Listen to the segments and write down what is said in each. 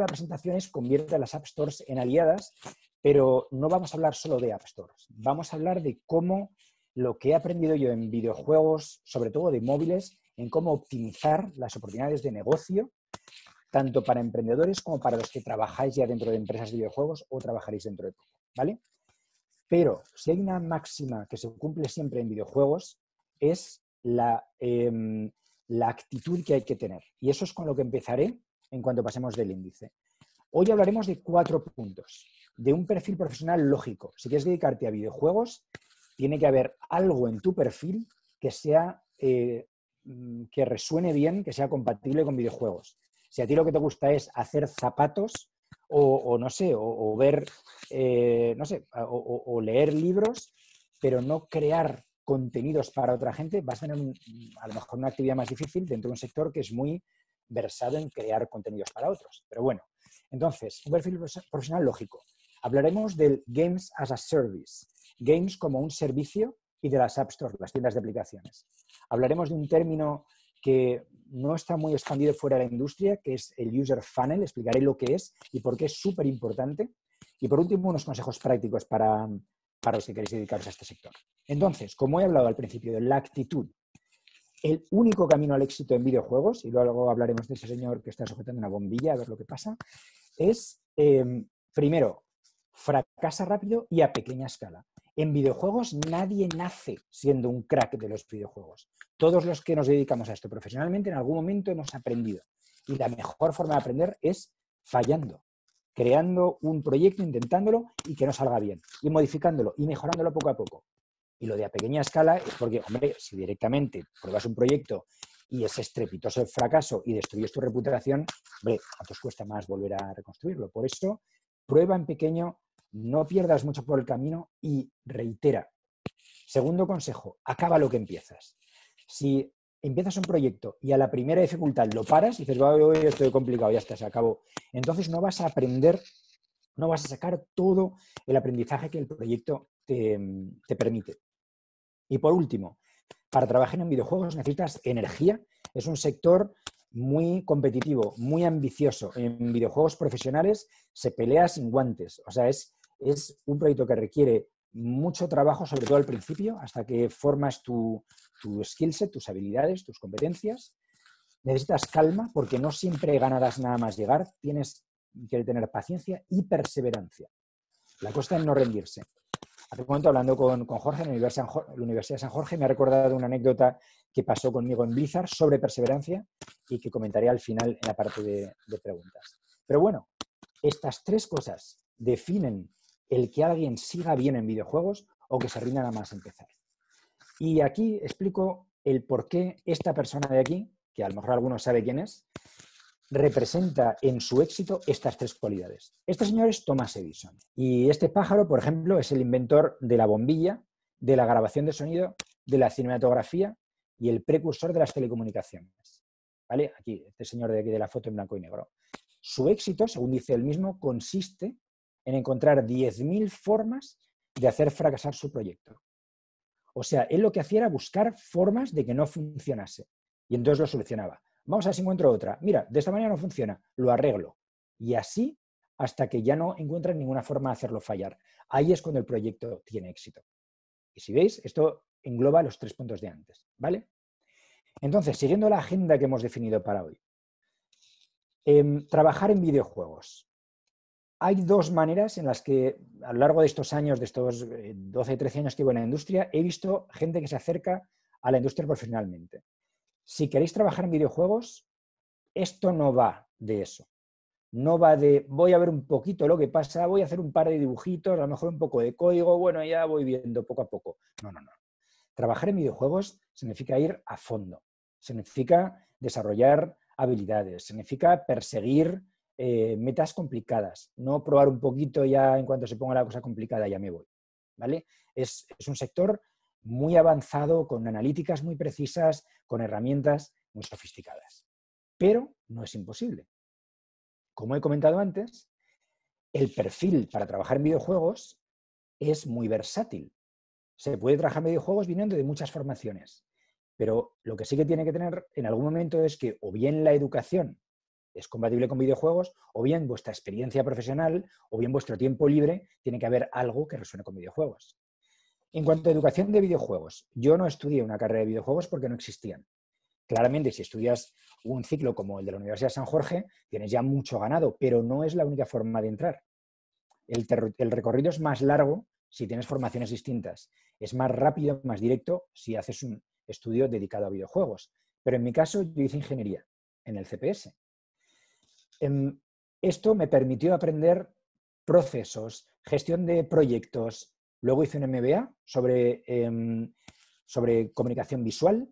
la presentación es convierte a las App Stores en aliadas, pero no vamos a hablar solo de App Stores. Vamos a hablar de cómo lo que he aprendido yo en videojuegos, sobre todo de móviles, en cómo optimizar las oportunidades de negocio, tanto para emprendedores como para los que trabajáis ya dentro de empresas de videojuegos o trabajaréis dentro de poco, ¿vale? Pero si hay una máxima que se cumple siempre en videojuegos, es la, em, la actitud que hay que tener. Y eso es con lo que empezaré en cuanto pasemos del índice. Hoy hablaremos de cuatro puntos, de un perfil profesional lógico. Si quieres dedicarte a videojuegos, tiene que haber algo en tu perfil que sea eh, mm, que resuene bien, que sea compatible con videojuegos. Si a ti lo que te gusta es hacer zapatos o, no sé, o, ver, eh, no sé, o, leer libros, pero no crear contenidos para otra gente, vas a tener a lo mejor una actividad más difícil dentro de un sector que es muy versado en crear contenidos para otros. Pero bueno, entonces, un perfil profesional lógico. Hablaremos del Games as a Service, games como un servicio y de las App Store, las tiendas de aplicaciones. Hablaremos de un término que no está muy expandido fuera de la industria, que es el User Funnel. Explicaré lo que es y por qué es súper importante. Y por último, unos consejos prácticos para, para los que queréis dedicaros a este sector. Entonces, como he hablado al principio de la actitud, el único camino al éxito en videojuegos, y luego hablaremos de ese señor que está sujetando una bombilla a ver lo que pasa, es, em, primero, fracasa rápido y a pequeña escala. En videojuegos nadie nace siendo un crack de los videojuegos. Todos los que nos dedicamos a esto profesionalmente en algún momento hemos aprendido. Y la mejor forma de aprender es fallando, creando un proyecto, intentándolo y que no salga bien, y modificándolo y mejorándolo poco a poco. Y lo de a pequeña escala es porque, hombre, si directamente pruebas un proyecto y es estrepitoso el fracaso y destruyes tu reputación, hombre, a tus cuesta más volver a reconstruirlo? Por eso, prueba en pequeño, no pierdas mucho por el camino y reitera. Segundo consejo, acaba lo que empiezas. Si empiezas un proyecto y a la primera dificultad lo paras y dices, hoy estoy complicado, ya está, se acabó. Entonces no vas a aprender, no vas a sacar todo el aprendizaje que el proyecto te mm, permite. Y por último, para trabajar en videojuegos necesitas energía. Es un sector muy competitivo, muy ambicioso. En videojuegos profesionales se pelea sin guantes. O sea, es, es un proyecto que requiere mucho trabajo, sobre todo al principio, hasta que formas tu, skill set, tus habilidades, tus competencias. Necesitas calma porque no siempre ganarás nada más llegar. Tienes que tener paciencia y perseverancia. La costa es no rendirse hace un momento hablando con, Jorge en la Universidad, de San Jorge, me ha recordado una anécdota que pasó conmigo en Blizzard sobre perseverancia y que comentaré al final en la parte de, preguntas. Pero bueno, estas tres cosas definen el que alguien siga bien en videojuegos o que se rinda nada más empezar. Y aquí explico el por qué esta persona de aquí, que a lo mejor algunos sabe quién es, representa en su éxito estas tres cualidades. Este señor es Thomas Edison y este pájaro, por ejemplo, es el inventor de la bombilla, de la grabación de sonido, de la cinematografía y el precursor de las telecomunicaciones. ¿Vale? Aquí, este señor de aquí de la foto en blanco y negro. Su éxito, según dice él mismo, consiste en encontrar 10.000 formas de hacer fracasar su proyecto. O sea, él lo que hacía era buscar formas de que no funcionase y entonces lo solucionaba Vamos a ver si encuentro otra. Mira, de esta manera no funciona, lo arreglo. Y así hasta que ya no encuentran ninguna forma de hacerlo fallar. Ahí es cuando el proyecto tiene éxito. Y si veis, esto engloba los tres puntos de antes, ¿vale? Entonces, siguiendo la agenda que hemos definido para hoy, em, trabajar en videojuegos. Hay dos maneras en las que a lo largo de estos años, de estos 12, eh, 13 años que llevo en la industria, he visto gente que se acerca a la industria profesionalmente si queréis trabajar en videojuegos, esto no va de eso. No va de voy a ver un poquito lo que pasa, voy a hacer un par de dibujitos, a lo mejor un poco de código, bueno, ya voy viendo poco a poco. No, no, no. Trabajar en videojuegos significa ir a fondo, significa desarrollar habilidades, significa perseguir eh, metas complicadas, no probar un poquito ya en cuanto se ponga la cosa complicada, ya me voy. ¿Vale? es un sector muy avanzado, con analíticas muy precisas, con herramientas muy sofisticadas. Pero no es imposible. Como he comentado antes, el perfil para trabajar en videojuegos es muy versátil. Se puede trabajar en videojuegos viniendo de muchas formaciones, pero lo que sí que tiene que tener en algún momento es que o bien la educación es compatible con videojuegos, o bien vuestra experiencia profesional, o bien vuestro tiempo libre, tiene que haber algo que resuene con videojuegos. En cuanto a educación de videojuegos, yo no estudié una carrera de videojuegos porque no existían. Claramente, si estudias un ciclo como el de la Universidad de San Jorge, tienes ya mucho ganado, pero no es la única forma de entrar. El, el recorrido es más largo si tienes formaciones distintas. Es más rápido, más directo si haces un estudio dedicado a videojuegos. Pero en mi caso, yo hice ingeniería en el CPS. Em, esto me permitió aprender procesos, gestión de proyectos, Luego hice un MBA sobre, em, sobre comunicación visual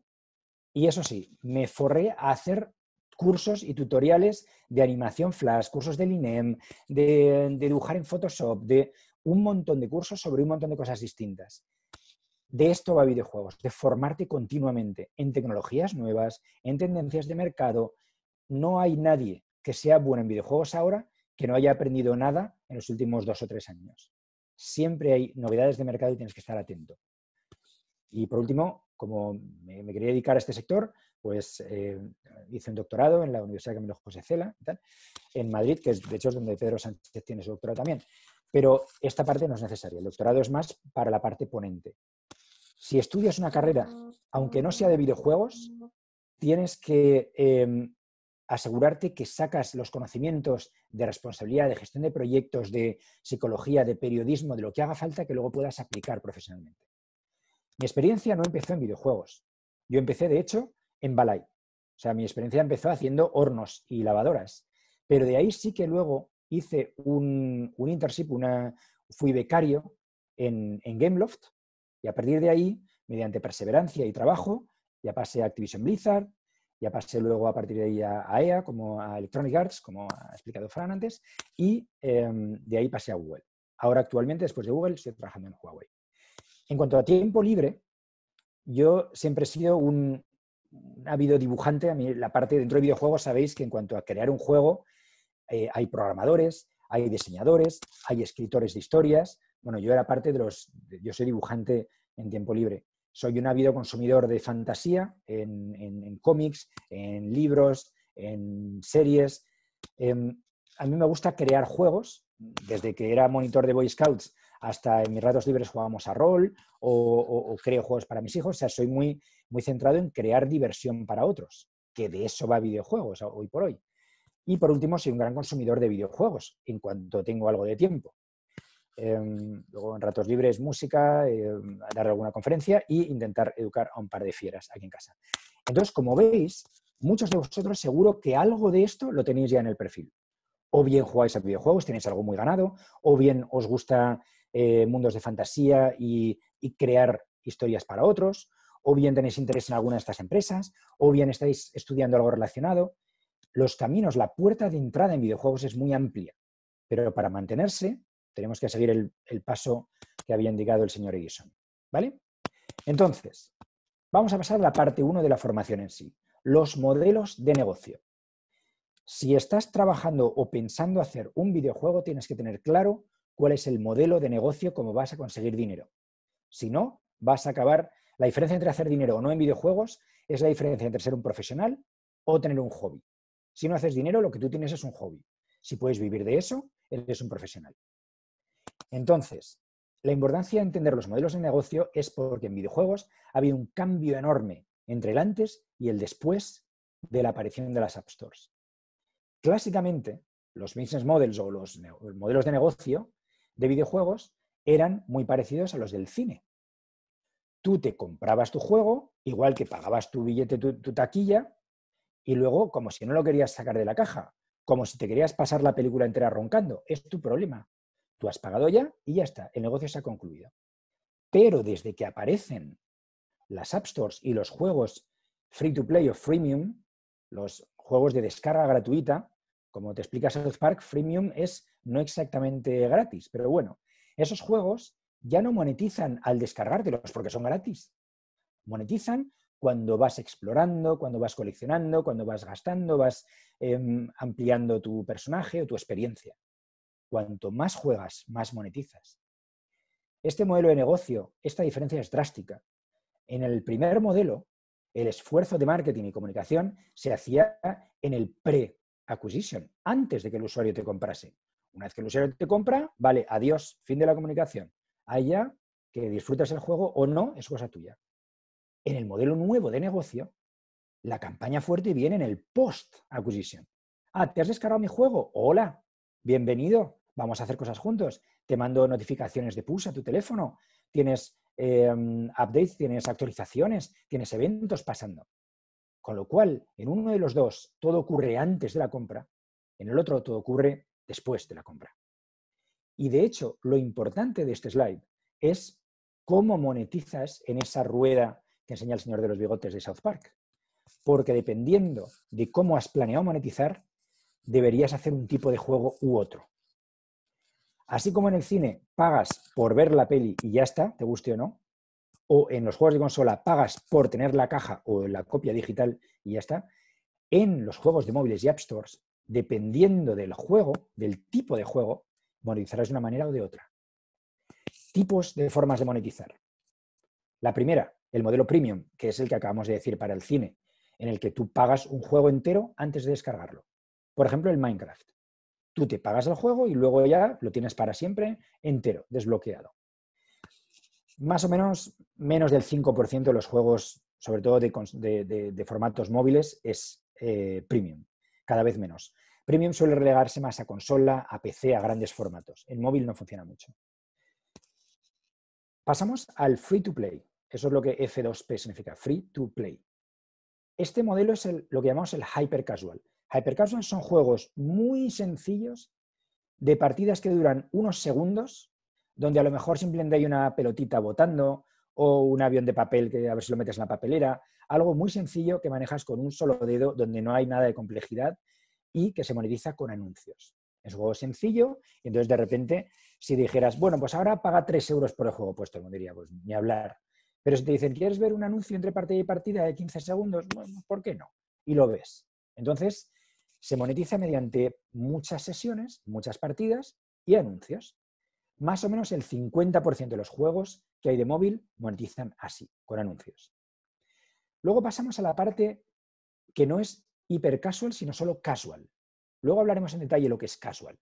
y eso sí, me forré a hacer cursos y tutoriales de animación flash, cursos del INEM, de, de, dibujar en Photoshop, de un montón de cursos sobre un montón de cosas distintas. De esto va videojuegos, de formarte continuamente en tecnologías nuevas, en tendencias de mercado. No hay nadie que sea bueno en videojuegos ahora que no haya aprendido nada en los últimos dos o tres años siempre hay novedades de mercado y tienes que estar atento. Y por último, como me, quería dedicar a este sector, pues eh, hice un doctorado en la Universidad Camilo José Cela, en Madrid, que es, de hecho es donde Pedro Sánchez tiene su doctorado también. Pero esta parte no es necesaria. El doctorado es más para la parte ponente. Si estudias una carrera, ah, aunque no sea de ah, videojuegos, tienes que em, asegurarte que sacas los conocimientos de responsabilidad, de gestión de proyectos, de psicología, de periodismo, de lo que haga falta que luego puedas aplicar profesionalmente. Mi experiencia no empezó en videojuegos. Yo empecé, de hecho, en Balai. O sea, mi experiencia empezó haciendo hornos y lavadoras. Pero de ahí sí que luego hice un, internship, una, fui becario en, en Gameloft y a partir de ahí, mediante perseverancia y trabajo, ya pasé a Activision Blizzard, ya pasé luego a partir de ahí a, EA, e como a Electronic Arts, como ha explicado Fran antes, y em, de ahí pasé a Google. Ahora actualmente, después de Google, estoy trabajando en Huawei. En cuanto a tiempo libre, yo siempre he sido un, Ha ávido dibujante. A mí la parte dentro de videojuegos sabéis que en cuanto a crear un juego, eh, hay programadores, hay diseñadores, hay escritores de historias. Bueno, yo era parte de los, yo soy dibujante en tiempo libre soy un ávido consumidor de fantasía en, cómics, en libros, en series. Em, a mí me gusta crear juegos. Desde que era monitor de Boy Scouts hasta en mis ratos libres jugábamos a rol o, creo juegos para mis hijos. O sea, soy muy, muy centrado en crear diversión para otros, que de eso va videojuegos hoy por hoy. Y por último, soy un gran consumidor de videojuegos en cuanto tengo algo de tiempo. Em, luego en ratos libres música, em, dar alguna conferencia e intentar educar a un par de fieras aquí en casa. Entonces, como veis, muchos de vosotros seguro que algo de esto lo tenéis ya en el perfil. O bien jugáis a videojuegos, tenéis algo muy ganado, o bien os gusta eh, mundos de fantasía y, crear historias para otros, o bien tenéis interés en alguna de estas empresas, o bien estáis estudiando algo relacionado. Los caminos, la puerta de entrada en videojuegos es muy amplia, pero para mantenerse tenemos que seguir el, paso que había indicado el señor Edison. ¿Vale? Entonces, vamos a pasar a la parte 1 de la formación en sí, los modelos de negocio. Si estás trabajando o pensando hacer un videojuego, tienes que tener claro cuál es el modelo de negocio, cómo vas a conseguir dinero. Si no, vas a acabar... La diferencia entre hacer dinero o no en videojuegos es la diferencia entre ser un profesional o tener un hobby. Si no haces dinero, lo que tú tienes es un hobby. Si puedes vivir de eso, eres un profesional. Entonces, la importancia de entender los modelos de negocio es porque en videojuegos ha habido un cambio enorme entre el antes y el después de la aparición de las App Stores. Clásicamente, los business models o los modelos de negocio de videojuegos eran muy parecidos a los del cine. Tú te comprabas tu juego, igual que pagabas tu billete, tu taquilla, y luego, como si no lo querías sacar de la caja, como si te querías pasar la película entera roncando, es tu problema. Tú has pagado ya y ya está, el negocio se ha concluido. Pero desde que aparecen las App Stores y los juegos free to play o freemium, los juegos de descarga gratuita, como te explica South Park, freemium es no exactamente gratis, pero bueno, esos juegos ya no monetizan al descargártelos porque son gratis. Monetizan cuando vas explorando, cuando vas coleccionando, cuando vas gastando, vas em, ampliando tu personaje o tu experiencia. Cuanto más juegas, más monetizas. Este modelo de negocio, esta diferencia es drástica. En el primer modelo, el esfuerzo de marketing y comunicación se hacía en el pre-acquisition, antes de que el usuario te comprase. Una vez que el usuario te compra, vale, adiós, fin de la comunicación. ya que disfrutas el juego o no es cosa tuya. En el modelo nuevo de negocio, la campaña fuerte viene en el post-acquisition. Ah, ¿te has descargado mi juego? Hola, bienvenido vamos a hacer cosas juntos. Te mando notificaciones de push a tu teléfono, tienes em, updates, tienes actualizaciones, tienes eventos pasando. Con lo cual, en uno de los dos, todo ocurre antes de la compra, en el otro, todo ocurre después de la compra. Y de hecho, lo importante de este slide es cómo monetizas en esa rueda que enseña el señor de los bigotes de South Park. Porque dependiendo de cómo has planeado monetizar, deberías hacer un tipo de juego u otro. Así como en el cine pagas por ver la peli y ya está, te guste o no, o en los juegos de consola pagas por tener la caja o la copia digital y ya está, en los juegos de móviles y app stores, dependiendo del juego, del tipo de juego, monetizarás de una manera o de otra. Tipos de formas de monetizar. La primera, el modelo premium, que es el que acabamos de decir para el cine, en el que tú pagas un juego entero antes de descargarlo. Por ejemplo, el Minecraft tú te pagas el juego y luego ya lo tienes para siempre entero, desbloqueado. Más o menos, menos del 5% de los juegos, sobre todo de, formatos móviles, es eh, premium, cada vez menos. Premium suele relegarse más a consola, a PC, a grandes formatos. En móvil no funciona mucho. Pasamos al free to play. Eso es lo que F2P significa, free to play. Este modelo es lo que llamamos el hyper casual. Hypercapsule son juegos muy sencillos de partidas que duran unos segundos, donde a lo mejor simplemente hay una pelotita botando o un avión de papel que a ver si lo metes en la papelera, algo muy sencillo que manejas con un solo dedo donde no hay nada de complejidad y que se monetiza con anuncios. Es un juego sencillo y entonces de repente si dijeras, bueno, pues ahora paga 3 euros por el juego, puesto no diría, pues ni hablar. Pero si te dicen, ¿quieres ver un anuncio entre partida y partida de 15 segundos? Bueno, ¿por qué no? Y lo ves. Entonces, se monetiza mediante muchas sesiones, muchas partidas y anuncios. Más o menos el 50% de los juegos que hay de móvil monetizan así, con anuncios. Luego pasamos a la parte que no es hipercasual, sino solo casual. Luego hablaremos en detalle lo que es casual.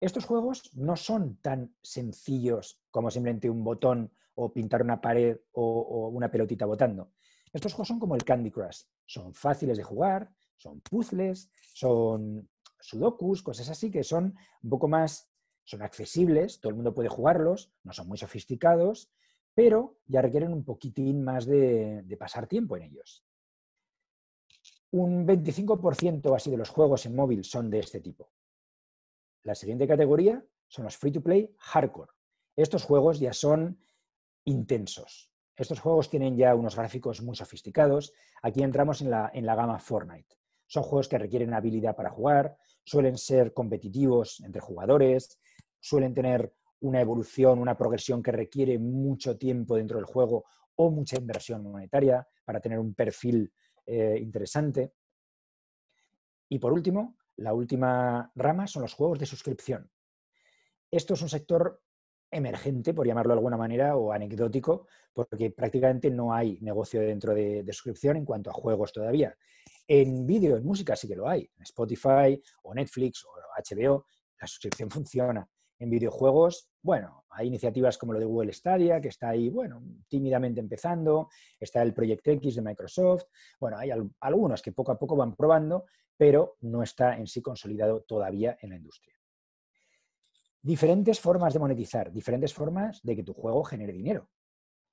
Estos juegos no son tan sencillos como simplemente un botón o pintar una pared o, o una pelotita botando. Estos juegos son como el Candy Crush. Son fáciles de jugar, son puzzles, son sudokus, cosas así que son un poco más, son accesibles, todo el mundo puede jugarlos, no son muy sofisticados, pero ya requieren un poquitín más de, pasar tiempo en ellos. Un 25% así de los juegos en móvil son de este tipo. La siguiente categoría son los free to play hardcore. Estos juegos ya son intensos. Estos juegos tienen ya unos gráficos muy sofisticados. Aquí entramos en la, en la gama Fortnite. Son juegos que requieren habilidad para jugar, suelen ser competitivos entre jugadores, suelen tener una evolución, una progresión que requiere mucho tiempo dentro del juego o mucha inversión monetaria para tener un perfil eh, interesante. Y por último, la última rama son los juegos de suscripción. Esto es un sector emergente, por llamarlo de alguna manera, o anecdótico, porque prácticamente no hay negocio dentro de, suscripción en cuanto a juegos todavía. En vídeo, en música sí que lo hay. En Spotify o Netflix o HBO, la suscripción funciona. En videojuegos, bueno, hay iniciativas como lo de Google Stadia, que está ahí, bueno, tímidamente empezando. Está el Project X de Microsoft. Bueno, hay algunos que poco a poco van probando, pero no está en sí consolidado todavía en la industria diferentes formas de monetizar, diferentes formas de que tu juego genere dinero.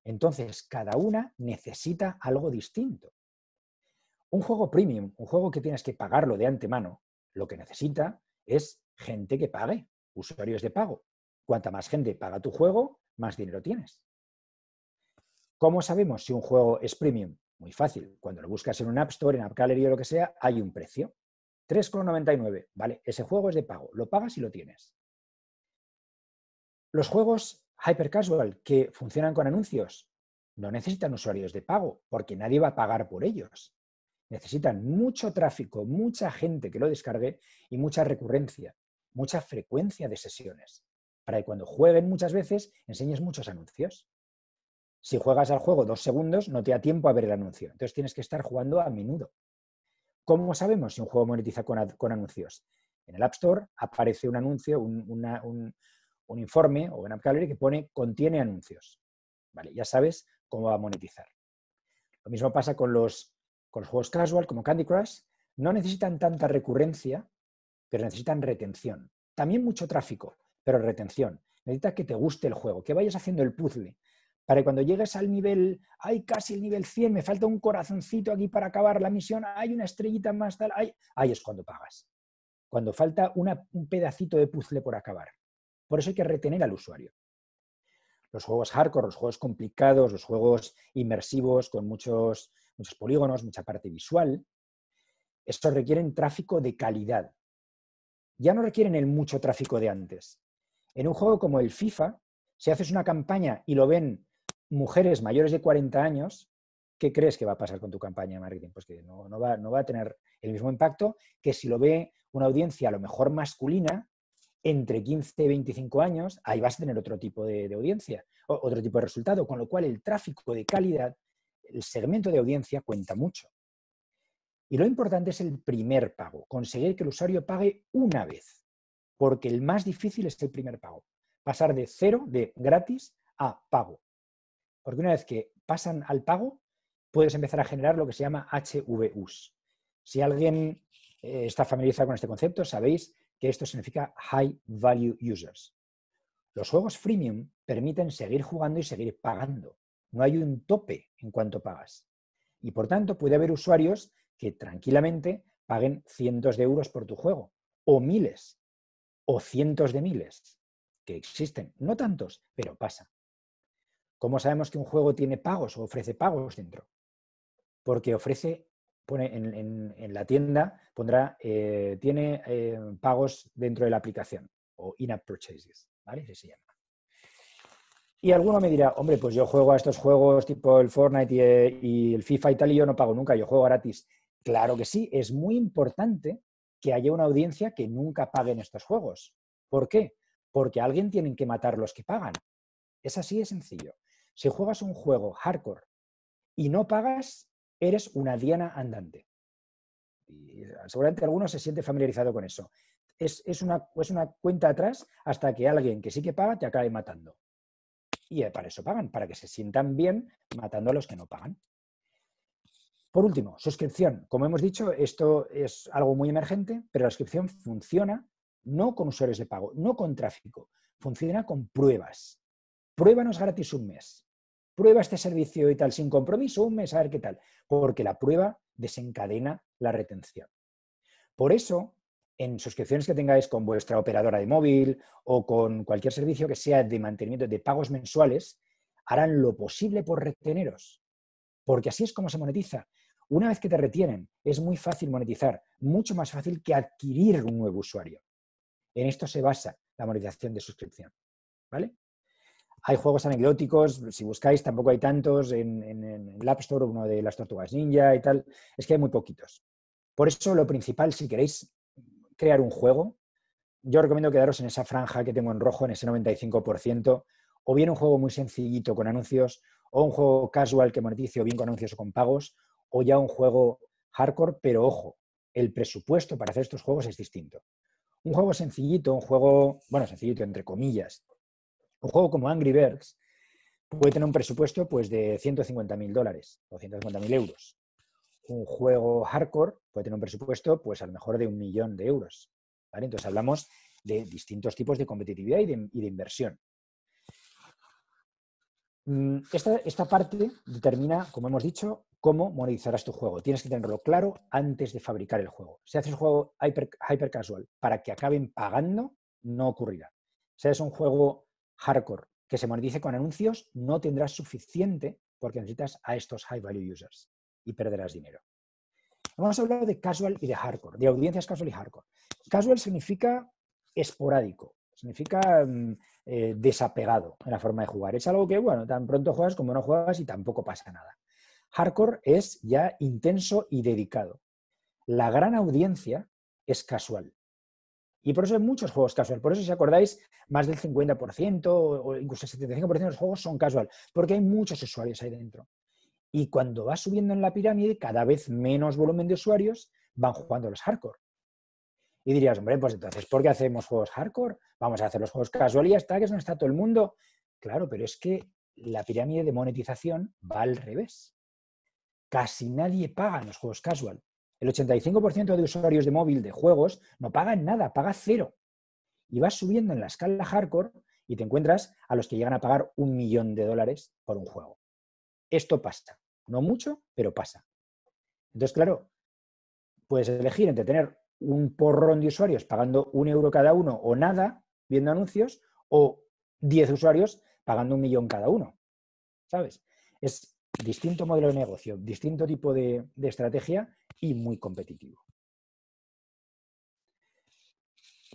Entonces, cada una necesita algo distinto. Un juego premium, un juego que tienes que pagarlo de antemano, lo que necesita es gente que pague, usuarios de pago. Cuanta más gente paga tu juego, más dinero tienes. ¿Cómo sabemos si un juego es premium? Muy fácil. Cuando lo buscas en un App Store, en App Gallery o lo que sea, hay un precio. 3,99. Vale, ese juego es de pago. Lo pagas y lo tienes. Los juegos hypercasual que funcionan con anuncios no necesitan usuarios de pago porque nadie va a pagar por ellos. Necesitan mucho tráfico, mucha gente que lo descargue y mucha recurrencia, mucha frecuencia de sesiones para que cuando jueguen muchas veces enseñes muchos anuncios. Si juegas al juego dos segundos, no te da tiempo a ver el anuncio. Entonces tienes que estar jugando a menudo. ¿Cómo sabemos si un juego monetiza con, anuncios? En el App Store aparece un anuncio, un, un informe o una App que pone contiene anuncios. Vale, ya sabes cómo va a monetizar. Lo mismo pasa con los, juegos casual como Candy Crush. No necesitan tanta recurrencia, pero necesitan retención. También mucho tráfico, pero retención. Necesitas que te guste el juego, que vayas haciendo el puzzle. Para que cuando llegues al nivel, hay casi el nivel 100, me falta un corazoncito aquí para acabar la misión, hay una estrellita más, tal, ahí es cuando pagas. Cuando falta un pedacito de puzzle por acabar. Por eso hay que retener al usuario. Los juegos hardcore, los juegos complicados, los juegos inmersivos con muchos, muchos polígonos, mucha parte visual, estos requieren tráfico de calidad. Ya no requieren el mucho tráfico de antes. En un juego como el FIFA, si haces una campaña y lo ven mujeres mayores de 40 años, ¿qué crees que va a pasar con tu campaña de marketing? Pues que no va a tener el mismo impacto que si lo ve una audiencia a lo mejor masculina entre 15 y 25 años, ahí vas a tener otro tipo de, audiencia, otro tipo de resultado, con lo cual el tráfico de calidad, el segmento de audiencia cuenta mucho. Y lo importante es el primer pago, conseguir que el usuario pague una vez, porque el más difícil es el primer pago, pasar de cero, de gratis, a pago. Porque una vez que pasan al pago, puedes empezar a generar lo que se llama HVUs. Si alguien eh, está familiarizado con este concepto, sabéis que esto significa High Value Users. Los juegos freemium permiten seguir jugando y seguir pagando. No hay un tope en cuanto pagas. Y por tanto puede haber usuarios que tranquilamente paguen cientos de euros por tu juego, o miles, o cientos de miles, que existen. No tantos, pero pasa. ¿Cómo sabemos que un juego tiene pagos o ofrece pagos dentro? Porque ofrece pone en, la tienda, pondrá, eh, tiene eh, pagos dentro de la aplicación o in-app purchases, ¿vale? Y alguno me dirá, hombre, pues yo juego a estos juegos tipo el Fortnite eh, y, el FIFA y tal y yo no pago nunca, yo juego gratis. Claro que sí, es muy importante que haya una audiencia que nunca pague en estos juegos. ¿Por qué? Porque alguien tiene que matar los que pagan. Es así de sencillo. Si juegas un juego hardcore y no pagas, Eres una diana andante. Y eh, seguramente alguno se siente familiarizado con eso. Es, una, es una cuenta atrás hasta que alguien que sí que paga te acabe matando. Y eh, para eso pagan, para que se sientan bien matando a los que no pagan. Por último, suscripción. Como hemos dicho, esto es algo muy emergente, pero la suscripción funciona no con usuarios de pago, no con tráfico, funciona con pruebas. Pruébanos gratis un mes prueba este servicio y tal, sin compromiso, un mes, a ver qué tal, porque la prueba desencadena la retención. Por eso, en suscripciones que tengáis con vuestra operadora de móvil o con cualquier servicio que sea de mantenimiento de pagos mensuales, harán lo posible por reteneros, porque así es como se monetiza. Una vez que te retienen, es muy fácil monetizar, mucho más fácil que adquirir un nuevo usuario. En esto se basa la monetización de suscripción. ¿Vale? Hay juegos anecdóticos, si buscáis tampoco hay tantos, en, el App Store uno de las tortugas ninja y tal, es que hay muy poquitos. Por eso lo principal, si queréis crear un juego, yo recomiendo quedaros en esa franja que tengo en rojo, en ese 95%, o bien un juego muy sencillito con anuncios, o un juego casual que monetice o bien con anuncios o con pagos, o ya un juego hardcore, pero ojo, el presupuesto para hacer estos juegos es distinto. Un juego sencillito, un juego, bueno, sencillito entre comillas, un juego como Angry Birds puede tener un presupuesto pues, de 150.000 dólares o 150.000 euros. Un juego hardcore puede tener un presupuesto, pues a lo mejor de un millón de euros. Entonces hablamos de distintos tipos de competitividad y de, inversión. Mm, esta, parte determina, como hemos dicho, cómo monetizarás tu juego. Tienes que tenerlo claro antes de fabricar el juego. Si haces un juego hyper, hyper casual para que acaben pagando, no ocurrirá. Si haces un juego hardcore que se monetice con anuncios, no tendrás suficiente porque necesitas a estos high value users y perderás dinero. Vamos a hablar de casual y de hardcore, de audiencias casual y hardcore. Casual significa esporádico, significa mm, eh, desapegado en la forma de jugar. Es algo que, bueno, tan pronto juegas como no juegas y tampoco pasa nada. Hardcore es ya intenso y dedicado. La gran audiencia es casual. Y por eso hay muchos juegos casual. Por eso, si acordáis, más del 50% o incluso el 75% de los juegos son casual, porque hay muchos usuarios ahí dentro. Y cuando va subiendo en la pirámide, cada vez menos volumen de usuarios van jugando los hardcore. Y dirías, hombre, pues entonces, ¿por qué hacemos juegos hardcore? Vamos a hacer los juegos casual y está, que no está todo el mundo. Claro, pero es que la pirámide de monetización va al revés. Casi nadie paga en los juegos casual. El 85% de usuarios de móvil de juegos no pagan nada, paga cero. Y vas subiendo en la escala hardcore y te encuentras a los que llegan a pagar un millón de dólares por un juego. Esto pasa. No mucho, pero pasa. Entonces, claro, puedes elegir entre tener un porrón de usuarios pagando un euro cada uno o nada viendo anuncios o 10 usuarios pagando un millón cada uno. ¿Sabes? Es, distinto modelo de negocio, distinto tipo de, estrategia y muy competitivo.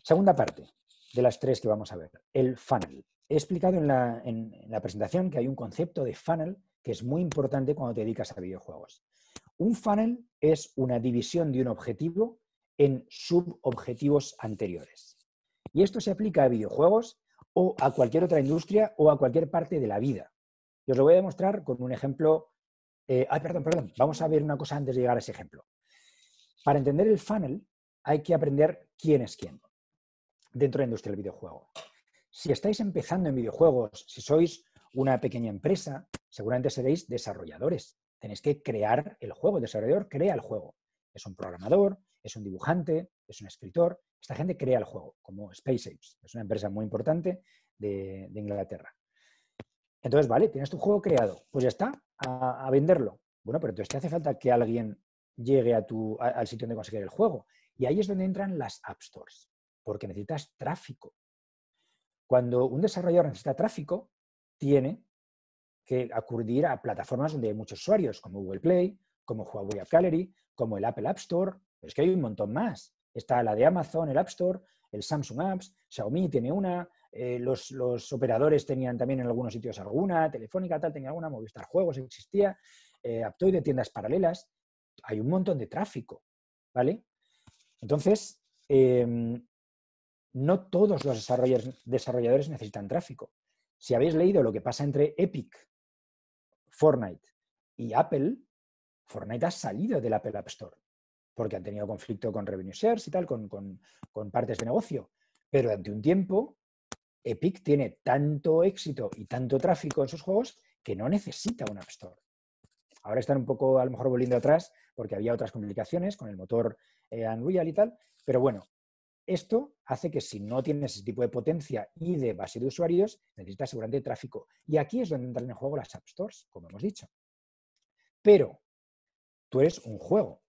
Segunda parte de las tres que vamos a ver, el funnel. He explicado en la presentación que hay un concepto de funnel que es muy importante cuando te dedicas a videojuegos. Un funnel es una división de un objetivo en subobjetivos anteriores. Y esto se aplica a videojuegos o a cualquier otra industria o a cualquier parte de la vida. Y os lo voy a demostrar con un ejemplo. Eh, ay, perdón, perdón. Vamos a ver una cosa antes de llegar a ese ejemplo. Para entender el funnel hay que aprender quién es quién dentro de la industria del videojuego. Si estáis empezando en videojuegos, si sois una pequeña empresa, seguramente seréis desarrolladores. Tenéis que crear el juego. El desarrollador crea el juego. Es un programador, es un dibujante, es un escritor. Esta gente crea el juego, como Space Es una empresa muy importante de Inglaterra. Entonces, vale, tienes tu juego creado, pues ya está, a, venderlo. Bueno, pero entonces te hace falta que alguien llegue a tu, al sitio donde conseguir el juego. Y ahí es donde entran las App Stores, porque necesitas tráfico. Cuando un desarrollador necesita tráfico, tiene que acudir a plataformas donde hay muchos usuarios, como Google Play, como Huawei App Gallery, como el Apple App Store. Pero es que hay un montón más. Está la de Amazon, el App Store, el Samsung Apps, Xiaomi tiene una, eh, los, operadores tenían también en algunos sitios alguna, Telefónica tal tenía alguna, Movistar Juegos existía, eh, de tiendas paralelas, hay un montón de tráfico, ¿vale? Entonces, em, no todos los desarrolladores necesitan tráfico. Si habéis leído lo que pasa entre Epic, Fortnite y Apple, Fortnite ha salido del Apple App Store porque han tenido conflicto con revenue shares y tal, con, partes de negocio. Pero durante un tiempo, Epic tiene tanto éxito y tanto tráfico en sus juegos que no necesita un App Store. Ahora están un poco, a lo mejor, volviendo atrás porque había otras complicaciones con el motor eh, Unreal y tal. Pero bueno, esto hace que si no tienes ese tipo de potencia y de base de usuarios, necesitas seguramente tráfico. Y aquí es donde entran en juego las App Stores, como hemos dicho. Pero tú eres un juego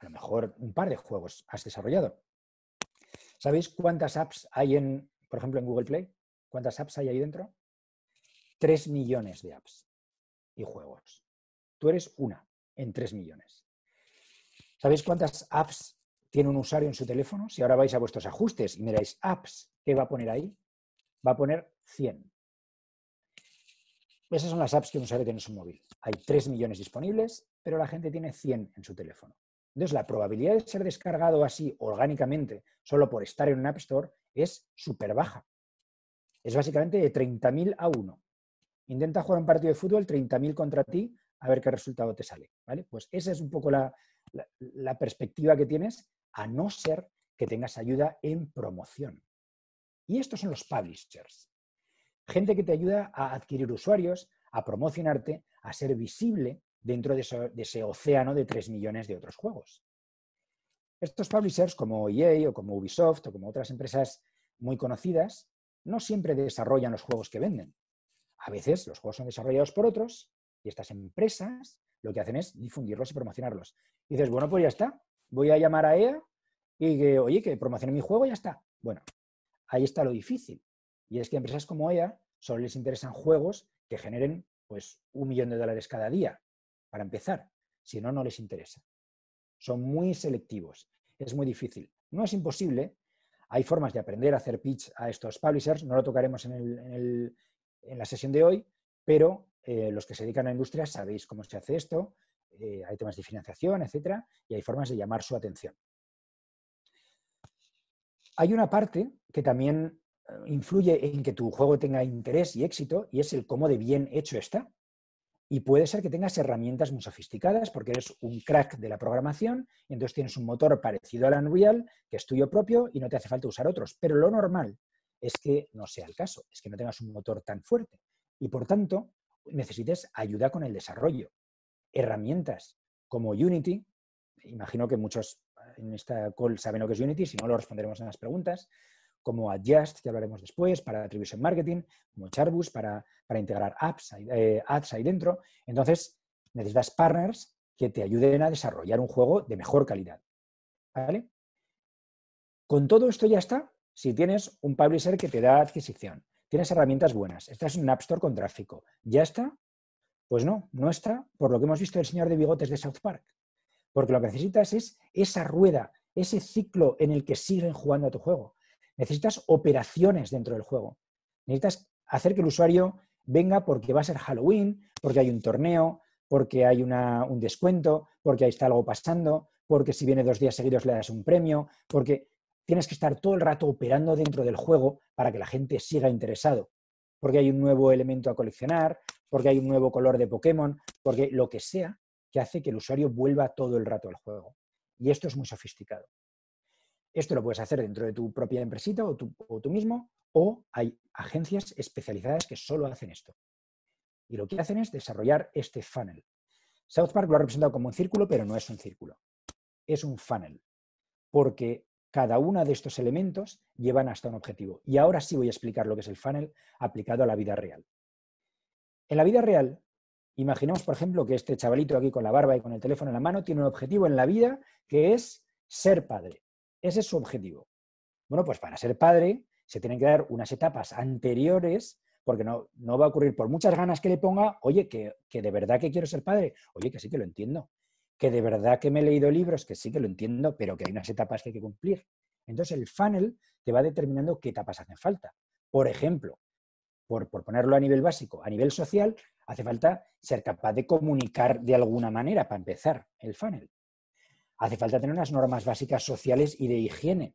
a lo mejor un par de juegos has desarrollado. ¿Sabéis cuántas apps hay en, por ejemplo, en Google Play? ¿Cuántas apps hay ahí dentro? Tres millones de apps y juegos. Tú eres una en tres millones. ¿Sabéis cuántas apps tiene un usuario en su teléfono? Si ahora vais a vuestros ajustes y miráis apps, ¿qué va a poner ahí? Va a poner 100. Esas son las apps que un usuario tiene en su móvil. Hay 3 millones disponibles, pero la gente tiene 100 en su teléfono. Entonces, la probabilidad de ser descargado así orgánicamente, solo por estar en un App Store, es súper baja. Es básicamente de 30.000 a 1. Intenta jugar un partido de fútbol, 30.000 contra ti, a ver qué resultado te sale. ¿vale? Pues esa es un poco la perspectiva que tienes, a no ser que tengas ayuda en promoción. Y estos son los publishers. Gente que te ayuda a adquirir usuarios, a promocionarte, a ser visible, dentro de, ese océano de 3 millones de otros juegos. Estos publishers como EA o como Ubisoft o como otras empresas muy conocidas no siempre desarrollan los juegos que venden. A veces los juegos son desarrollados por otros y estas empresas lo que hacen es difundirlos y promocionarlos. dices, bueno, pues ya está, voy a llamar a EA y que, oye, que promocione mi juego y ya está. Bueno, ahí está lo difícil. Y es que empresas como EA solo les interesan juegos que generen pues un millón de dólares cada día para empezar. Si no, no les interesa. Son muy selectivos. Es muy difícil. No es imposible. Hay formas de aprender a hacer pitch a estos publishers. No lo tocaremos en, la sesión de hoy, pero eh, los que se dedican a la industria sabéis cómo se hace esto. Eh, hay temas de financiación, etcétera, y hay formas de llamar su atención. Hay una parte que también eh, influye en que tu juego tenga interés y éxito y es el cómo de bien hecho está. Y puede ser que tengas herramientas muy sofisticadas porque eres un crack de la programación y entonces tienes un motor parecido al Unreal, que es tuyo propio y no te hace falta usar otros. Pero lo normal es que no sea el caso, es que no tengas un motor tan fuerte. Y por tanto, necesites ayuda con el desarrollo. Herramientas como Unity, imagino que muchos en esta call saben lo que es Unity, si no lo responderemos en las preguntas, como Adjust, que hablaremos después, para Attribution Marketing, como Charbus, para, para integrar apps, eh, ads ahí dentro. Entonces, necesitas partners que te ayuden a desarrollar un juego de mejor calidad. ¿Vale? Con todo esto ya está. Si tienes un publisher que te da adquisición, tienes herramientas buenas, esta es un App Store con tráfico, ¿ya está? Pues no, no está, por lo que hemos visto el señor de bigotes de South Park. Porque lo que necesitas es esa rueda, ese ciclo en el que siguen jugando a tu juego necesitas operaciones dentro del juego. Necesitas hacer que el usuario venga porque va a ser Halloween, porque hay un torneo, porque hay un descuento, porque ahí está algo pasando, porque si viene dos días seguidos le das un premio, porque tienes que estar todo el rato operando dentro del juego para que la gente siga interesado, porque hay un nuevo elemento a coleccionar, porque hay un nuevo color de Pokémon, porque lo que sea que hace que el usuario vuelva todo el rato al juego. Y esto es muy sofisticado. Esto lo puedes hacer dentro de tu propia empresita o tú, o tú mismo, o hay agencias especializadas que solo hacen esto. Y lo que hacen es desarrollar este funnel. South Park lo ha representado como un círculo, pero no es un círculo. Es un funnel. Porque cada uno de estos elementos llevan hasta un objetivo. Y ahora sí voy a explicar lo que es el funnel aplicado a la vida real. En la vida real, imaginemos, por ejemplo, que este chavalito aquí con la barba y con el teléfono en la mano tiene un objetivo en la vida que es ser padre. Ese es su objetivo. Bueno, pues para ser padre se tienen que dar unas etapas anteriores, porque no, no va a ocurrir por muchas ganas que le ponga, oye, que, que de verdad que quiero ser padre, oye, que sí que lo entiendo, que de verdad que me he leído libros, que sí que lo entiendo, pero que hay unas etapas que hay que cumplir. Entonces el funnel te va determinando qué etapas hacen falta. Por ejemplo, por, por, ponerlo a nivel básico, a nivel social, hace falta ser capaz de comunicar de alguna manera para empezar el funnel hace falta tener unas normas básicas sociales y de higiene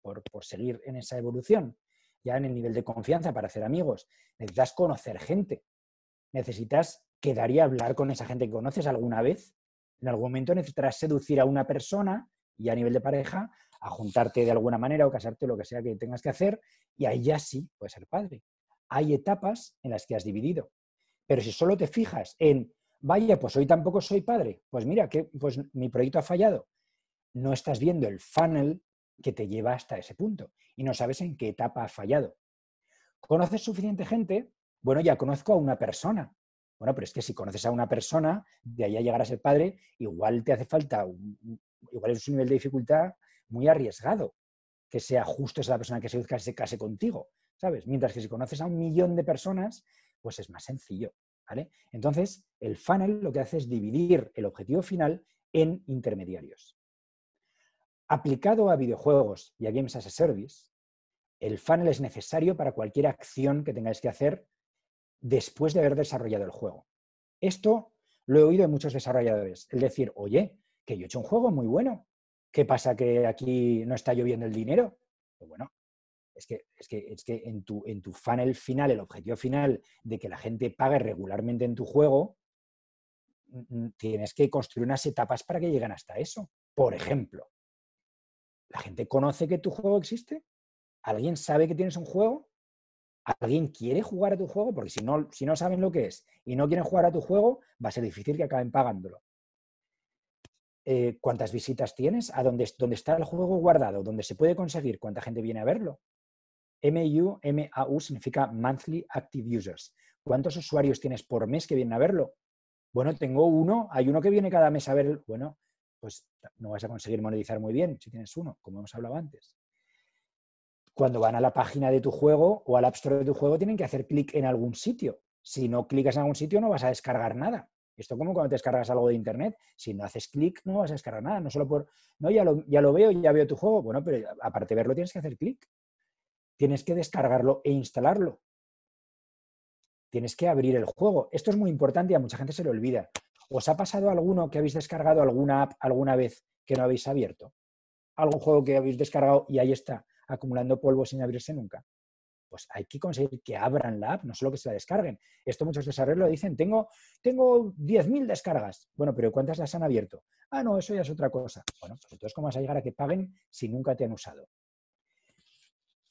por, seguir en esa evolución, ya en el nivel de confianza para hacer amigos. Necesitas conocer gente, necesitas quedar y hablar con esa gente que conoces alguna vez. En algún momento necesitarás seducir a una persona y a nivel de pareja a juntarte de alguna manera o casarte lo que sea que tengas que hacer y ahí ya sí puedes ser padre. Hay etapas en las que has dividido. Pero si solo te fijas en Vaya, pues hoy tampoco soy padre. Pues mira, que pues mi proyecto ha fallado. No estás viendo el funnel que te lleva hasta ese punto y no sabes en qué etapa ha fallado. ¿Conoces suficiente gente? Bueno, ya conozco a una persona. Bueno, pero es que si conoces a una persona, de ahí llegarás llegar a ser padre, igual te hace falta, igual es un nivel de dificultad muy arriesgado que sea justo esa persona que se, que se case contigo, ¿sabes? Mientras que si conoces a un millón de personas, pues es más sencillo. Entonces, el funnel lo que hace es dividir el objetivo final en intermediarios. Aplicado a videojuegos y a Games as a Service, el funnel es necesario para cualquier acción que tengáis que hacer después de haber desarrollado el juego. Esto lo he oído de muchos desarrolladores, es decir, oye, que yo he hecho un juego muy bueno, ¿qué pasa que aquí no está lloviendo el dinero? Pues bueno, es que, es que, es que en, tu, en tu funnel final, el objetivo final de que la gente pague regularmente en tu juego, mm, mm, tienes que construir unas etapas para que lleguen hasta eso. Por ejemplo, ¿la gente conoce que tu juego existe? ¿Alguien sabe que tienes un juego? ¿Alguien quiere jugar a tu juego? Porque si no, si no saben lo que es y no quieren jugar a tu juego, va a ser difícil que acaben pagándolo. Eh, ¿Cuántas visitas tienes? ¿A dónde, dónde está el juego guardado? ¿Dónde se puede conseguir? ¿Cuánta gente viene a verlo? A MAU significa Monthly Active Users. ¿Cuántos usuarios tienes por mes que vienen a verlo? Bueno, tengo uno, hay uno que viene cada mes a ver, bueno, pues no vas a conseguir monetizar muy bien si tienes uno, como hemos hablado antes. Cuando van a la página de tu juego o al App Store de tu juego, tienen que hacer clic en algún sitio. Si no clicas en algún sitio, no vas a descargar nada. Esto como cuando te descargas algo de internet, si no haces clic no vas a descargar nada, no solo por, no, ya lo, ya lo veo, ya veo tu juego, bueno, pero aparte de verlo tienes que hacer clic tienes que descargarlo e instalarlo. Tienes que abrir el juego. Esto es muy importante y a mucha gente se le olvida. ¿Os ha pasado alguno que habéis descargado alguna app alguna vez que no habéis abierto? ¿Algún juego que habéis descargado y ahí está, acumulando polvo sin abrirse nunca? Pues hay que conseguir que abran la app, no solo que se la descarguen. Esto muchos desarrolladores lo dicen, tengo, tengo 10.000 descargas. Bueno, pero ¿cuántas las han abierto? Ah, no, eso ya es otra cosa. Bueno, pues entonces, ¿cómo vas a llegar a que paguen si nunca te han usado?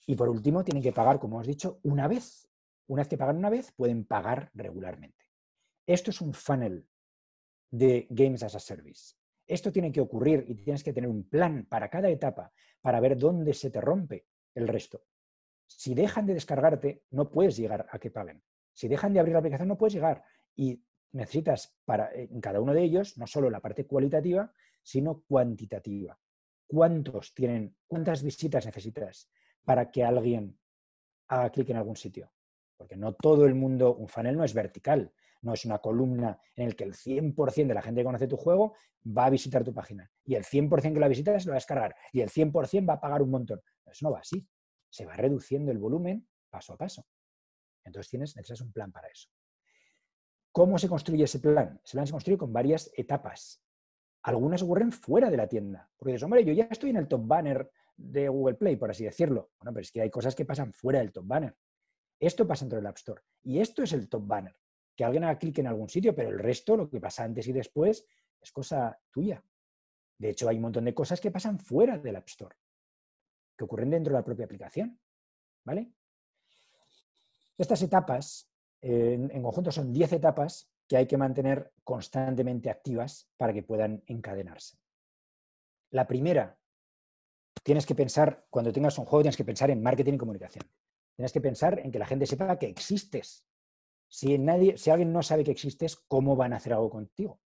Y por último, tienen que pagar, como has dicho, una vez. Una vez que pagan una vez, pueden pagar regularmente. Esto es un funnel de Games as a Service. Esto tiene que ocurrir y tienes que tener un plan para cada etapa para ver dónde se te rompe el resto. Si dejan de descargarte, no puedes llegar a que paguen. Si dejan de abrir la aplicación, no puedes llegar. Y necesitas para, eh, en cada uno de ellos no solo la parte cualitativa, sino cuantitativa. ¿Cuántos tienen? ¿Cuántas visitas necesitas? para que alguien haga clic en algún sitio. Porque no todo el mundo, un funnel no es vertical, no es una columna en el que el 100% de la gente que conoce tu juego va a visitar tu página y el 100% que la visita se lo va a descargar y el 100% va a pagar un montón. Eso no va así. Se va reduciendo el volumen paso a paso. Entonces tienes, necesitas un plan para eso. ¿Cómo se construye ese plan? Ese plan se construye con varias etapas. Algunas ocurren fuera de la tienda. Porque dices, hombre, yo ya estoy en el top banner de Google Play, por así decirlo. Bueno, pero es que hay cosas que pasan fuera del top banner. Esto pasa dentro del App Store. Y esto es el top banner. Que alguien haga clic en algún sitio, pero el resto, lo que pasa antes y después, es cosa tuya. De hecho, hay un montón de cosas que pasan fuera del App Store, que ocurren dentro de la propia aplicación. ¿Vale? Estas etapas, en, en conjunto son 10 etapas que hay que mantener constantemente activas para que puedan encadenarse. La primera tienes que pensar, cuando tengas un juego, tienes que pensar en marketing y comunicación. Tienes que pensar en que la gente sepa que existes. Si, nadie, si alguien no sabe que existes, ¿cómo van a hacer algo contigo?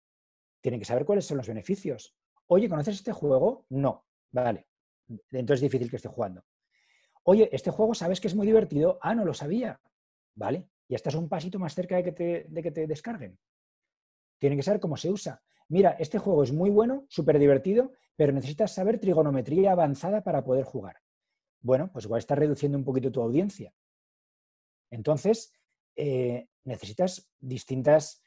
Tienen que saber cuáles son los beneficios. Oye, ¿conoces este juego? No. Vale. Entonces es difícil que esté jugando. Oye, este juego sabes que es muy divertido. Ah, no lo sabía. Vale. Ya estás un pasito más cerca de que te, de que te descarguen. Tienen que saber cómo se usa mira, este juego es muy bueno, súper divertido, pero necesitas saber trigonometría avanzada para poder jugar. Bueno, pues igual estás reduciendo un poquito tu audiencia. Entonces, eh, necesitas distintas,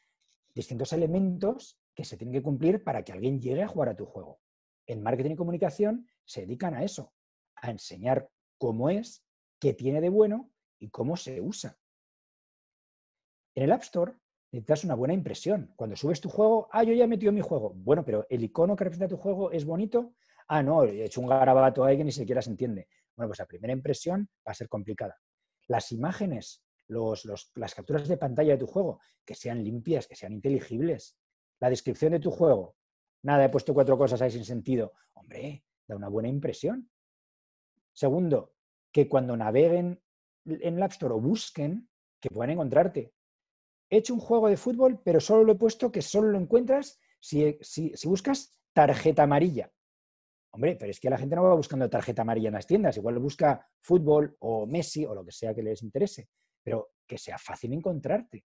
distintos elementos que se tienen que cumplir para que alguien llegue a jugar a tu juego. En marketing y comunicación se dedican a eso, a enseñar cómo es, qué tiene de bueno y cómo se usa. En el App Store necesitas una buena impresión. Cuando subes tu juego, ah, yo ya he metido mi juego. Bueno, pero el icono que representa tu juego es bonito. Ah, no, he hecho un garabato ahí que ni siquiera se entiende. Bueno, pues la primera impresión va a ser complicada. Las imágenes, los, los, las capturas de pantalla de tu juego, que sean limpias, que sean inteligibles. La descripción de tu juego. Nada, he puesto cuatro cosas ahí sin sentido. Hombre, da una buena impresión. Segundo, que cuando naveguen en la App Store o busquen, que puedan encontrarte he hecho un juego de fútbol, pero solo lo he puesto que solo lo encuentras si, buscas tarjeta amarilla. Hombre, pero es que la gente no va buscando tarjeta amarilla en las tiendas, igual busca fútbol o Messi o lo que sea que les interese, pero que sea fácil encontrarte.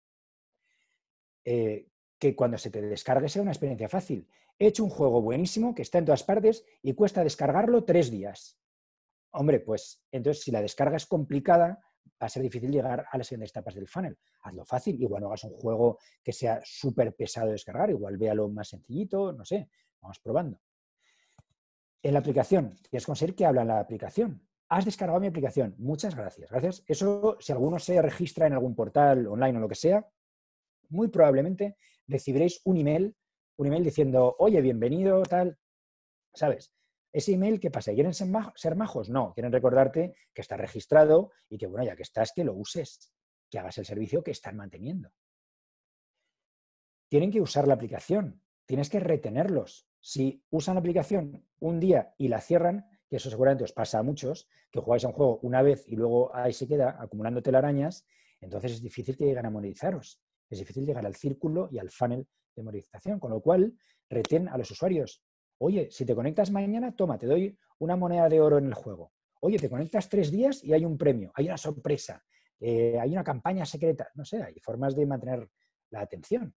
Eh, que cuando se te descargue sea una experiencia fácil. He hecho un juego buenísimo que está en todas partes y cuesta descargarlo tres días. Hombre, pues entonces si la descarga es complicada, va a ser difícil llegar a las siguientes etapas del funnel. Hazlo fácil, igual no hagas un juego que sea súper pesado de descargar, igual véalo más sencillito, no sé, vamos probando. En la aplicación, es conseguir que habla en la aplicación. Has descargado mi aplicación, muchas gracias. Gracias. Eso, si alguno se registra en algún portal online o lo que sea, muy probablemente recibiréis un email, un email diciendo, oye, bienvenido, tal, ¿sabes? Ese email, ¿qué pasa? ¿Quieren ser, majos? No, quieren recordarte que está registrado y que, bueno, ya que estás, que lo uses, que hagas el servicio que están manteniendo. Tienen que usar la aplicación, tienes que retenerlos. Si usan la aplicación un día y la cierran, que eso seguramente os pasa a muchos, que jugáis a un juego una vez y luego ahí se queda acumulando arañas, entonces es difícil que lleguen a monetizaros. Es difícil llegar al círculo y al funnel de monetización, con lo cual retén a los usuarios, Oye, si te conectas mañana, toma, te doy una moneda de oro en el juego. Oye, te conectas tres días y hay un premio, hay una sorpresa, eh, hay una campaña secreta, no sé, hay formas de mantener la atención.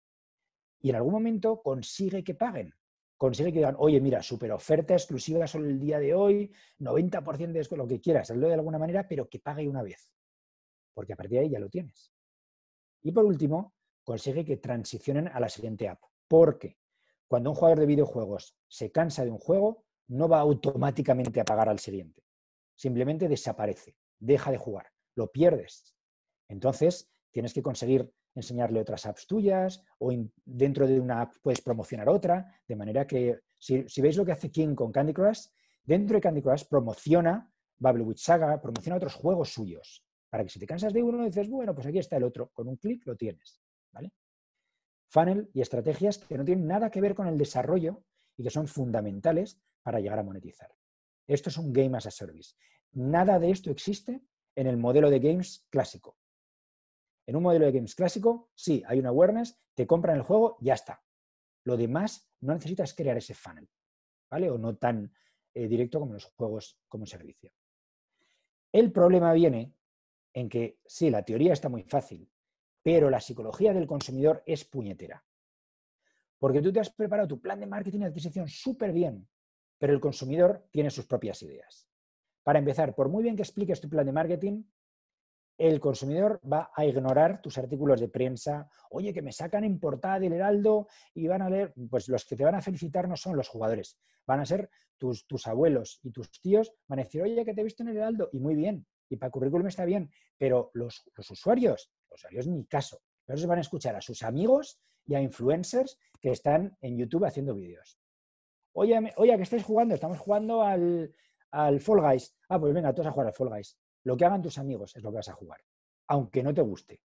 Y en algún momento consigue que paguen, consigue que digan, oye, mira, super oferta exclusiva solo el día de hoy, 90% de descuento, lo que quieras, hazlo de alguna manera, pero que pague una vez, porque a partir de ahí ya lo tienes. Y por último, consigue que transicionen a la siguiente app, ¿Por qué? Cuando un jugador de videojuegos se cansa de un juego, no va automáticamente a pagar al siguiente. Simplemente desaparece, deja de jugar, lo pierdes. Entonces, tienes que conseguir enseñarle otras apps tuyas o dentro de una app puedes promocionar otra, de manera que si, veis lo que hace King con Candy Crush, dentro de Candy Crush promociona Bubble Witch Saga, promociona otros juegos suyos, para que si te cansas de uno dices, bueno, pues aquí está el otro, con un clic lo tienes, ¿vale? funnel y estrategias que no tienen nada que ver con el desarrollo y que son fundamentales para llegar a monetizar. Esto es un game as a service. Nada de esto existe en el modelo de games clásico. En un modelo de games clásico, sí, hay un awareness, te compran el juego, ya está. Lo demás no necesitas crear ese funnel, ¿vale? O no tan eh, directo como los juegos como servicio. El problema viene en que, sí, la teoría está muy fácil, pero la psicología del consumidor es puñetera. Porque tú te has preparado tu plan de marketing y adquisición súper bien, pero el consumidor tiene sus propias ideas. Para empezar, por muy bien que expliques tu plan de marketing, el consumidor va a ignorar tus artículos de prensa. Oye, que me sacan en portada del Heraldo y van a leer, pues los que te van a felicitar no son los jugadores, van a ser tus, tus abuelos y tus tíos, van a decir, oye, que te he visto en el Heraldo, y muy bien, y para currículum está bien, pero los, los usuarios los es ni caso. Pero van a escuchar a sus amigos y a influencers que están en YouTube haciendo vídeos. Oye, oye, que estáis jugando, estamos jugando al, al Fall Guys. Ah, pues venga, tú vas a jugar al Fall Guys. Lo que hagan tus amigos es lo que vas a jugar, aunque no te guste.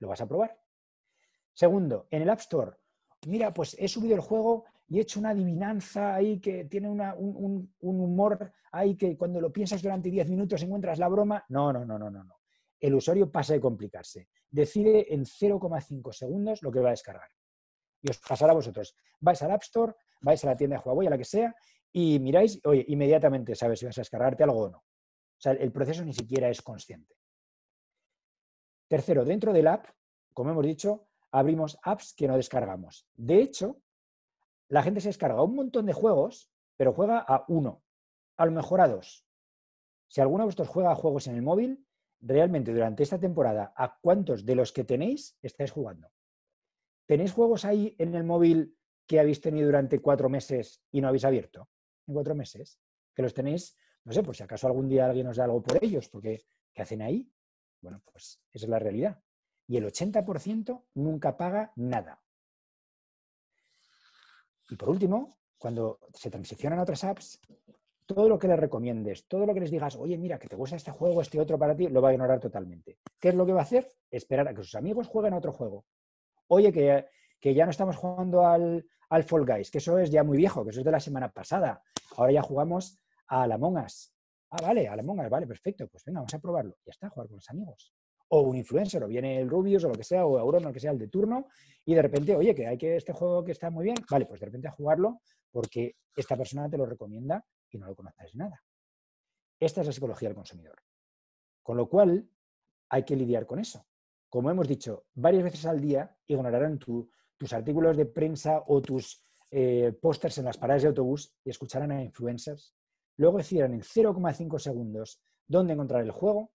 Lo vas a probar. Segundo, en el App Store, mira, pues he subido el juego y he hecho una adivinanza ahí que tiene un, humor ahí que cuando lo piensas durante 10 minutos encuentras la broma. no, no, no, no, no el usuario pasa de complicarse. Decide en 0,5 segundos lo que va a descargar. Y os pasará a vosotros. Vais al App Store, vais a la tienda de Huawei, a la que sea, y miráis, oye, inmediatamente sabes si vas a descargarte algo o no. O sea, el proceso ni siquiera es consciente. Tercero, dentro del app, como hemos dicho, abrimos apps que no descargamos. De hecho, la gente se descarga un montón de juegos, pero juega a uno, a lo mejor a dos. Si alguno de vosotros juega a juegos en el móvil, realmente durante esta temporada a cuántos de los que tenéis estáis jugando. ¿Tenéis juegos ahí en el móvil que habéis tenido durante cuatro meses y no habéis abierto? En cuatro meses. Que los tenéis, no sé, por si acaso algún día alguien os da algo por ellos, porque ¿qué hacen ahí? Bueno, pues esa es la realidad. Y el 80% nunca paga nada. Y por último, cuando se transicionan a otras apps, todo lo que le recomiendes, todo lo que les digas, oye, mira, que te gusta este juego, este otro para ti, lo va a ignorar totalmente. ¿Qué es lo que va a hacer? Esperar a que sus amigos jueguen a otro juego. Oye, que, ya no estamos jugando al, al, Fall Guys, que eso es ya muy viejo, que eso es de la semana pasada. Ahora ya jugamos a la Mongas. Ah, vale, a la Mongas, vale, perfecto. Pues venga, vamos a probarlo. Ya está, jugar con los amigos. O un influencer, o viene el Rubius, o lo que sea, o Auron, o lo que sea, el de turno, y de repente, oye, que hay que este juego que está muy bien, vale, pues de repente a jugarlo porque esta persona te lo recomienda y no lo conoces nada. Esta es la psicología del consumidor. Con lo cual, hay que lidiar con eso. Como hemos dicho, varias veces al día ignorarán tus artículos de prensa o tus eh, pósters en las paradas de autobús y escucharán a influencers. Luego decidirán en 0,5 segundos dónde encontrar el juego.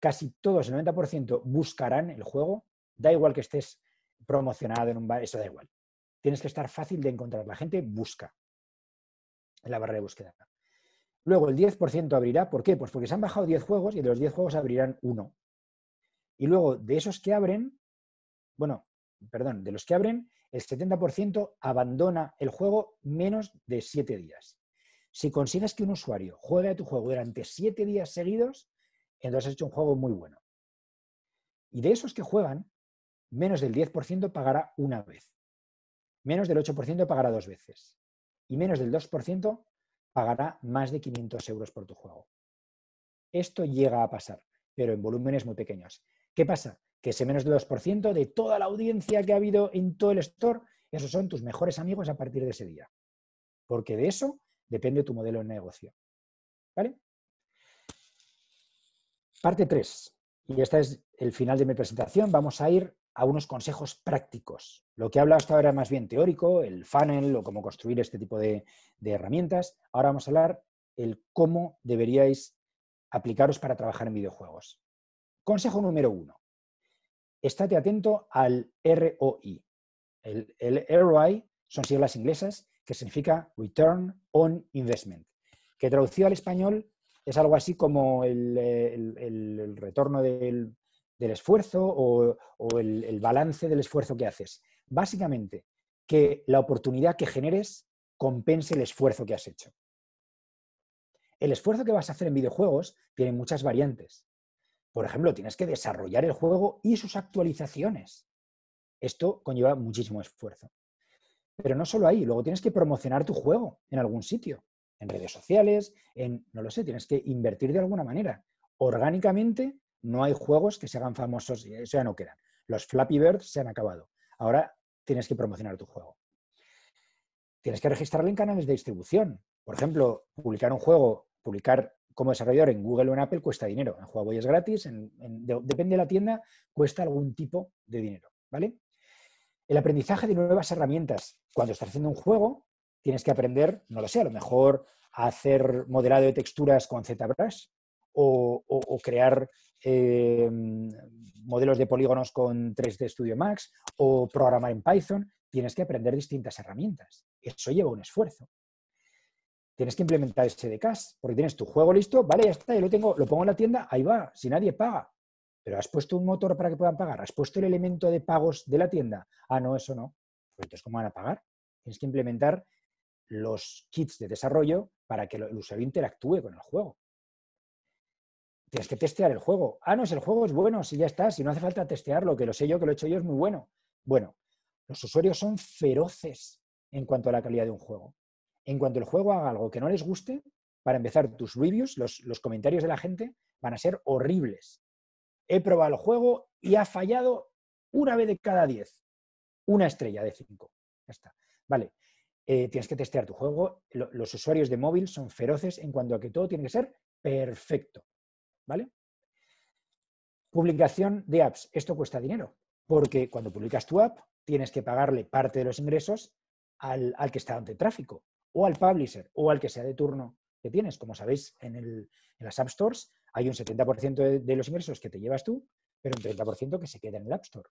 Casi todos, el 90%, buscarán el juego. Da igual que estés promocionado en un bar, eso da igual. Tienes que estar fácil de encontrar. La gente busca en la barra de búsqueda. Luego el 10% abrirá, ¿por qué? Pues porque se han bajado 10 juegos y de los 10 juegos abrirán uno. Y luego de esos que abren, bueno, perdón, de los que abren, el 70% abandona el juego menos de 7 días. Si consigues que un usuario juegue a tu juego durante 7 días seguidos, entonces has hecho un juego muy bueno. Y de esos que juegan, menos del 10% pagará una vez. Menos del 8% pagará dos veces y menos del 2% pagará más de 500 euros por tu juego. Esto llega a pasar, pero en volúmenes muy pequeños. ¿Qué pasa? Que ese menos del 2% de toda la audiencia que ha habido en todo el store, esos son tus mejores amigos a partir de ese día. Porque de eso depende tu modelo de negocio. ¿Vale? Parte 3. Y este es el final de mi presentación. Vamos a ir a unos consejos prácticos. Lo que he hablado hasta ahora era más bien teórico, el funnel o cómo construir este tipo de, herramientas. Ahora vamos a hablar el cómo deberíais aplicaros para trabajar en videojuegos. Consejo número uno. Estate atento al ROI. El, ROI son siglas inglesas que significa Return on Investment, que traducido al español es algo así como el retorno del del esfuerzo o, el balance del esfuerzo que haces. Básicamente, que la oportunidad que generes compense el esfuerzo que has hecho. El esfuerzo que vas a hacer en videojuegos tiene muchas variantes. Por ejemplo, tienes que desarrollar el juego y sus actualizaciones. Esto conlleva muchísimo esfuerzo. Pero no solo ahí, luego tienes que promocionar tu juego en algún sitio, en redes sociales, en, no lo sé, tienes que invertir de alguna manera, orgánicamente no hay juegos que se hagan famosos, y eso ya no quedan. Los Flappy Birds se han acabado. Ahora tienes que promocionar tu juego. Tienes que registrarlo en canales de distribución. Por ejemplo, publicar un juego, publicar como desarrollador en Google o en Apple cuesta dinero. En Huawei es gratis, depende de la tienda, cuesta algún tipo de dinero. ¿vale? El aprendizaje de nuevas herramientas. Cuando estás haciendo un juego, tienes que aprender, no lo sé, a lo mejor a hacer modelado de texturas con ZBrush o, crear eh, modelos de polígonos con 3D Studio Max o programar en Python, tienes que aprender distintas herramientas. Eso lleva un esfuerzo. Tienes que implementar SDKs, porque tienes tu juego listo, vale, ya está, yo lo tengo, lo pongo en la tienda, ahí va, si nadie paga. Pero has puesto un motor para que puedan pagar, has puesto el elemento de pagos de la tienda. Ah, no, eso no. Pues, entonces, ¿cómo van a pagar? Tienes que implementar los kits de desarrollo para que el usuario interactúe con el juego tienes que testear el juego. Ah, no, si el juego es bueno, si ya está, si no hace falta testearlo, que lo sé yo, que lo he hecho yo, es muy bueno. Bueno, los usuarios son feroces en cuanto a la calidad de un juego. En cuanto el juego haga algo que no les guste, para empezar, tus reviews, los, comentarios de la gente, van a ser horribles. He probado el juego y ha fallado una vez de cada diez. Una estrella de cinco. Ya está. Vale. Eh, tienes que testear tu juego. Los usuarios de móvil son feroces en cuanto a que todo tiene que ser perfecto. ¿vale? Publicación de apps. Esto cuesta dinero, porque cuando publicas tu app tienes que pagarle parte de los ingresos al, que está ante tráfico, o al publisher, o al que sea de turno que tienes. Como sabéis, en, las App Stores hay un 70% de, los ingresos que te llevas tú, pero un 30% que se queda en el App Store.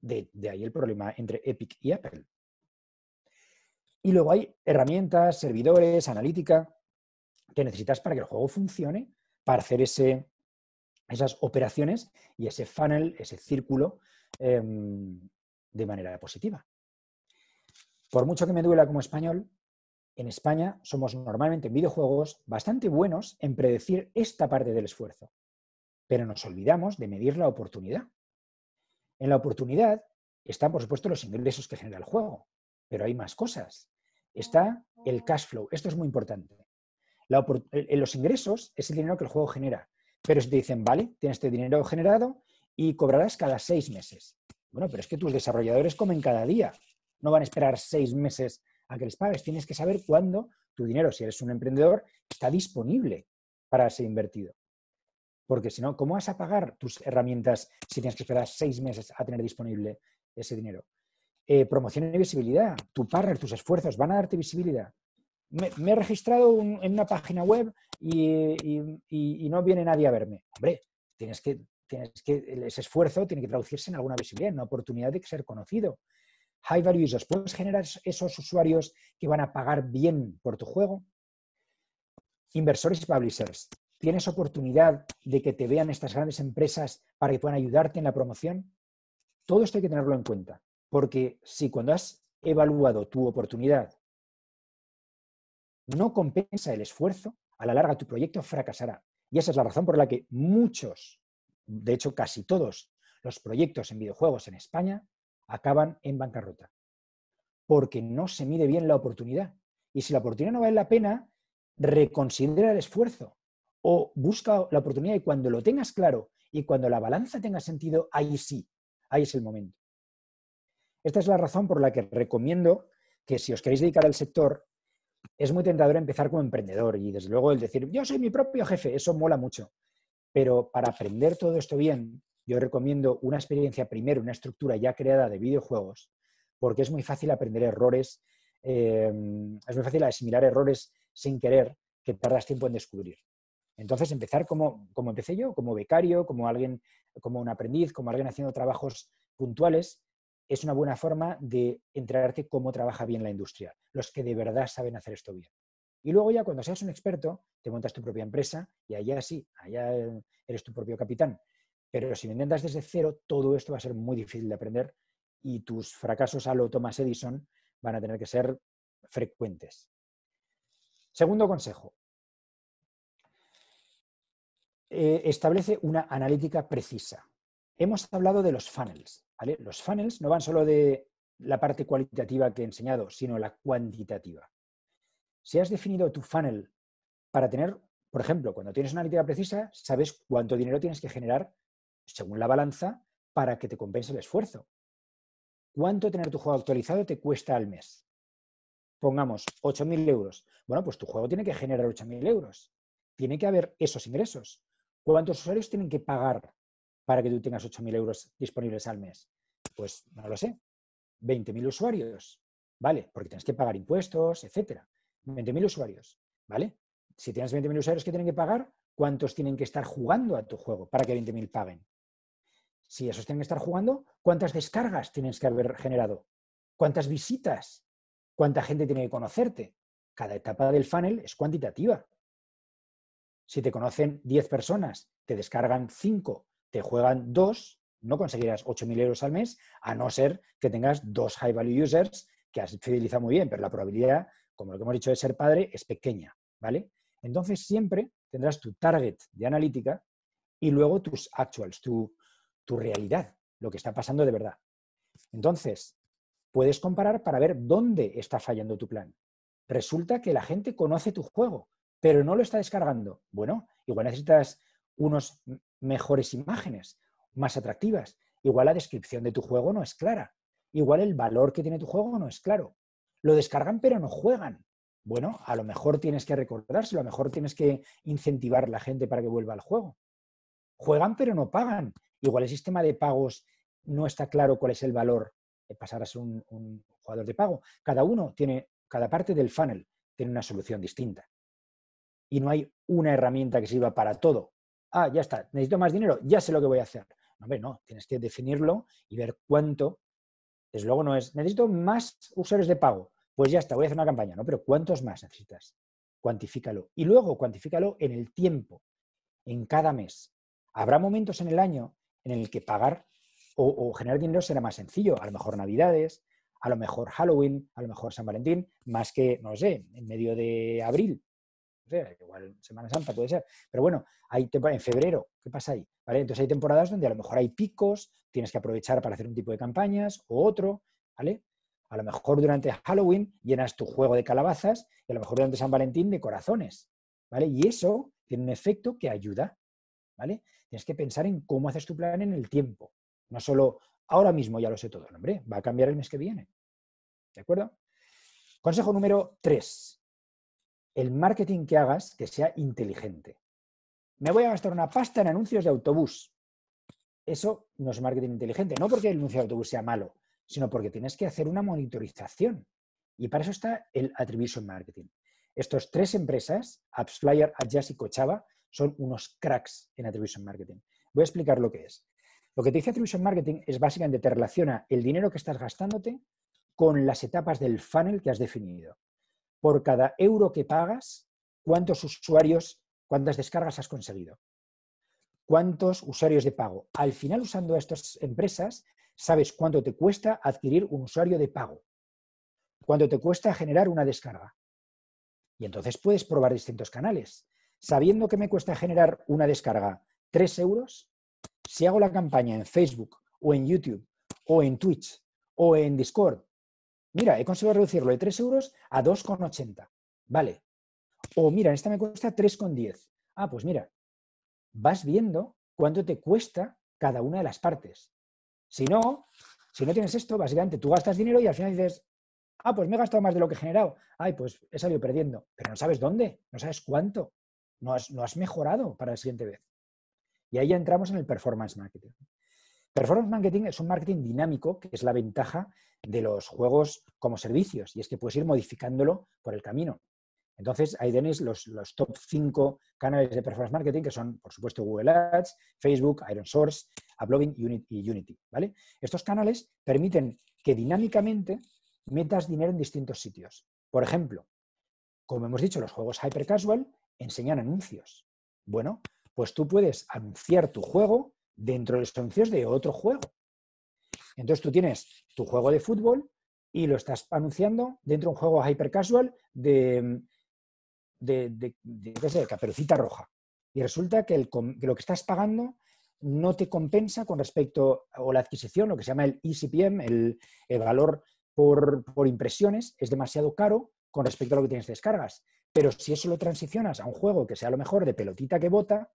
de ahí el problema entre Epic y Apple. Y luego hay herramientas, servidores, analítica que necesitas para que el juego funcione para hacer esas operaciones y ese funnel, ese círculo, em, de manera positiva. Por mucho que me duela como español, en España somos normalmente en videojuegos bastante buenos en predecir esta parte del esfuerzo, pero nos olvidamos de medir la oportunidad. En la oportunidad están, por supuesto, los ingresos que genera el juego, pero hay más cosas. Está el cash flow, esto es muy importante los ingresos es el dinero que el juego genera. Pero si te dicen, vale, tienes este dinero generado y cobrarás cada seis meses. Bueno, pero es que tus desarrolladores comen cada día. No van a esperar seis meses a que les pagues. Tienes que saber cuándo tu dinero, si eres un emprendedor, está disponible para ser invertido. Porque si no, ¿cómo vas a pagar tus herramientas si tienes que esperar seis meses a tener disponible ese dinero? Eh, promoción y visibilidad. Tu partner, tus esfuerzos van a darte visibilidad me, he registrado en una página web y, no viene nadie a verme. Hombre, tienes que, tienes que, ese esfuerzo tiene que traducirse en alguna visibilidad, en una oportunidad de ser conocido. High value users, ¿puedes generar esos usuarios que van a pagar bien por tu juego? Inversores y publishers, ¿tienes oportunidad de que te vean estas grandes empresas para que puedan ayudarte en la promoción? Todo esto hay que tenerlo en cuenta, porque si cuando has evaluado tu oportunidad no compensa el esfuerzo, a la larga tu proyecto fracasará. Y esa es la razón por la que muchos, de hecho casi todos, los proyectos en videojuegos en España acaban en bancarrota. Porque no se mide bien la oportunidad. Y si la oportunidad no vale la pena, reconsidera el esfuerzo o busca la oportunidad y cuando lo tengas claro y cuando la balanza tenga sentido, ahí sí, ahí es el momento. Esta es la razón por la que recomiendo que si os queréis dedicar al sector, es muy tentador empezar como emprendedor y desde luego el decir, yo soy mi propio jefe, eso mola mucho. Pero para aprender todo esto bien, yo recomiendo una experiencia primero, una estructura ya creada de videojuegos, porque es muy fácil aprender errores, em, es muy fácil asimilar errores sin querer que tardas tiempo en descubrir. Entonces, empezar como, como empecé yo, como becario, como alguien, como un aprendiz, como alguien haciendo trabajos puntuales, es una buena forma de enterarte cómo trabaja bien la industria, los que de verdad saben hacer esto bien. Y luego ya cuando seas un experto, te montas tu propia empresa y allá sí, allá eh, eres tu propio capitán. Pero si lo desde cero, todo esto va a ser muy difícil de aprender y tus fracasos a lo Thomas Edison van a tener que ser frecuentes. Segundo consejo. Eh, establece una analítica precisa. Hemos hablado de los funnels. Los funnels no van solo de la parte cualitativa que he enseñado, sino la cuantitativa. Si has definido tu funnel para tener, por ejemplo, cuando tienes una analítica precisa, sabes cuánto dinero tienes que generar según la balanza para que te compense el esfuerzo. ¿Cuánto tener tu juego actualizado te cuesta al mes? Pongamos 8.000 euros. Bueno, pues tu juego tiene que generar 8.000 euros. Tiene que haber esos ingresos. ¿Cuántos usuarios tienen que pagar para que tú tengas 8.000 euros disponibles al mes? Pues no lo sé. 20.000 usuarios, ¿vale? Porque tienes que pagar impuestos, etcétera. 20.000 usuarios, ¿vale? Si tienes 20.000 usuarios que tienen que pagar, ¿cuántos tienen que estar jugando a tu juego para que 20.000 paguen? Si esos tienen que estar jugando, ¿cuántas descargas tienes que haber generado? ¿Cuántas visitas? ¿Cuánta gente tiene que conocerte? Cada etapa del funnel es cuantitativa. Si te conocen 10 personas, te descargan 5 te juegan dos, no conseguirás 8.000 euros al mes, a no ser que tengas dos high value users que has fidelizado muy bien, pero la probabilidad, como lo que hemos dicho de ser padre, es pequeña, ¿vale? Entonces siempre tendrás tu target de analítica y luego tus actuals, tu, tu realidad, lo que está pasando de verdad. Entonces, puedes comparar para ver dónde está fallando tu plan. Resulta que la gente conoce tu juego, pero no lo está descargando. Bueno, igual necesitas unos mejores imágenes, más atractivas. Igual la descripción de tu juego no es clara. Igual el valor que tiene tu juego no es claro. Lo descargan pero no juegan. Bueno, a lo mejor tienes que recordárselo, a lo mejor tienes que incentivar a la gente para que vuelva al juego. Juegan pero no pagan. Igual el sistema de pagos no está claro cuál es el valor de eh, pasar a ser un, un jugador de pago. Cada uno tiene, cada parte del funnel tiene una solución distinta. Y no hay una herramienta que sirva para todo ah, ya está, necesito más dinero, ya sé lo que voy a hacer. No, hombre, no, tienes que definirlo y ver cuánto. Desde luego no es, necesito más usuarios de pago, pues ya está, voy a hacer una campaña, ¿no? Pero ¿cuántos más necesitas? Cuantifícalo. Y luego cuantifícalo en el tiempo, en cada mes. Habrá momentos en el año en el que pagar o, generar dinero será más sencillo, a lo mejor Navidades, a lo mejor Halloween, a lo mejor San Valentín, más que, no sé, en medio de abril igual Semana Santa puede ser, pero bueno, hay en febrero, ¿qué pasa ahí? Entonces hay temporadas donde a lo mejor hay picos, tienes que aprovechar para hacer un tipo de campañas o otro, ¿vale? A lo mejor durante Halloween llenas tu juego de calabazas y a lo mejor durante San Valentín de corazones, ¿vale? Y eso tiene un efecto que ayuda, ¿vale? Tienes que pensar en cómo haces tu plan en el tiempo, no solo ahora mismo ya lo sé todo, hombre, va a cambiar el mes que viene. ¿De acuerdo? Consejo número 3 el marketing que hagas que sea inteligente. Me voy a gastar una pasta en anuncios de autobús. Eso no es marketing inteligente, no porque el anuncio de autobús sea malo, sino porque tienes que hacer una monitorización. Y para eso está el attribution marketing. Estos tres empresas, AppsFlyer, Adjust y Cochava, son unos cracks en attribution marketing. Voy a explicar lo que es. Lo que te dice attribution marketing es básicamente te relaciona el dinero que estás gastándote con las etapas del funnel que has definido por cada euro que pagas, cuántos usuarios, cuántas descargas has conseguido, cuántos usuarios de pago. Al final, usando estas empresas, sabes cuánto te cuesta adquirir un usuario de pago, cuánto te cuesta generar una descarga. Y entonces puedes probar distintos canales. Sabiendo que me cuesta generar una descarga 3 euros, si hago la campaña en Facebook o en YouTube o en Twitch o en Discord mira, he conseguido reducirlo de 3 euros a 2,80. Vale. O mira, esta me cuesta 3,10. Ah, pues mira, vas viendo cuánto te cuesta cada una de las partes. Si no, si no tienes esto, básicamente tú gastas dinero y al final dices, ah, pues me he gastado más de lo que he generado. Ay, pues he salido perdiendo. Pero no sabes dónde, no sabes cuánto. No has, no has mejorado para la siguiente vez. Y ahí ya entramos en el performance marketing. Performance marketing es un marketing dinámico, que es la ventaja de los juegos como servicios, y es que puedes ir modificándolo por el camino. Entonces, ahí tenéis los, top 5 canales de performance marketing, que son, por supuesto, Google Ads, Facebook, Iron Source, Uploading y Unity. ¿vale? Estos canales permiten que dinámicamente metas dinero en distintos sitios. Por ejemplo, como hemos dicho, los juegos hyper casual enseñan anuncios. Bueno, pues tú puedes anunciar tu juego dentro de los anuncios de otro juego. Entonces tú tienes tu juego de fútbol y lo estás anunciando dentro de un juego hyper casual de, mm, de, de, caperucita roja. Y resulta que, lo que estás pagando no te compensa con respecto o la adquisición, lo que se llama el ECPM, el, valor por, por impresiones, es demasiado caro con respecto a lo que tienes descargas. Pero si eso lo transicionas a un juego que sea a lo mejor de pelotita que bota,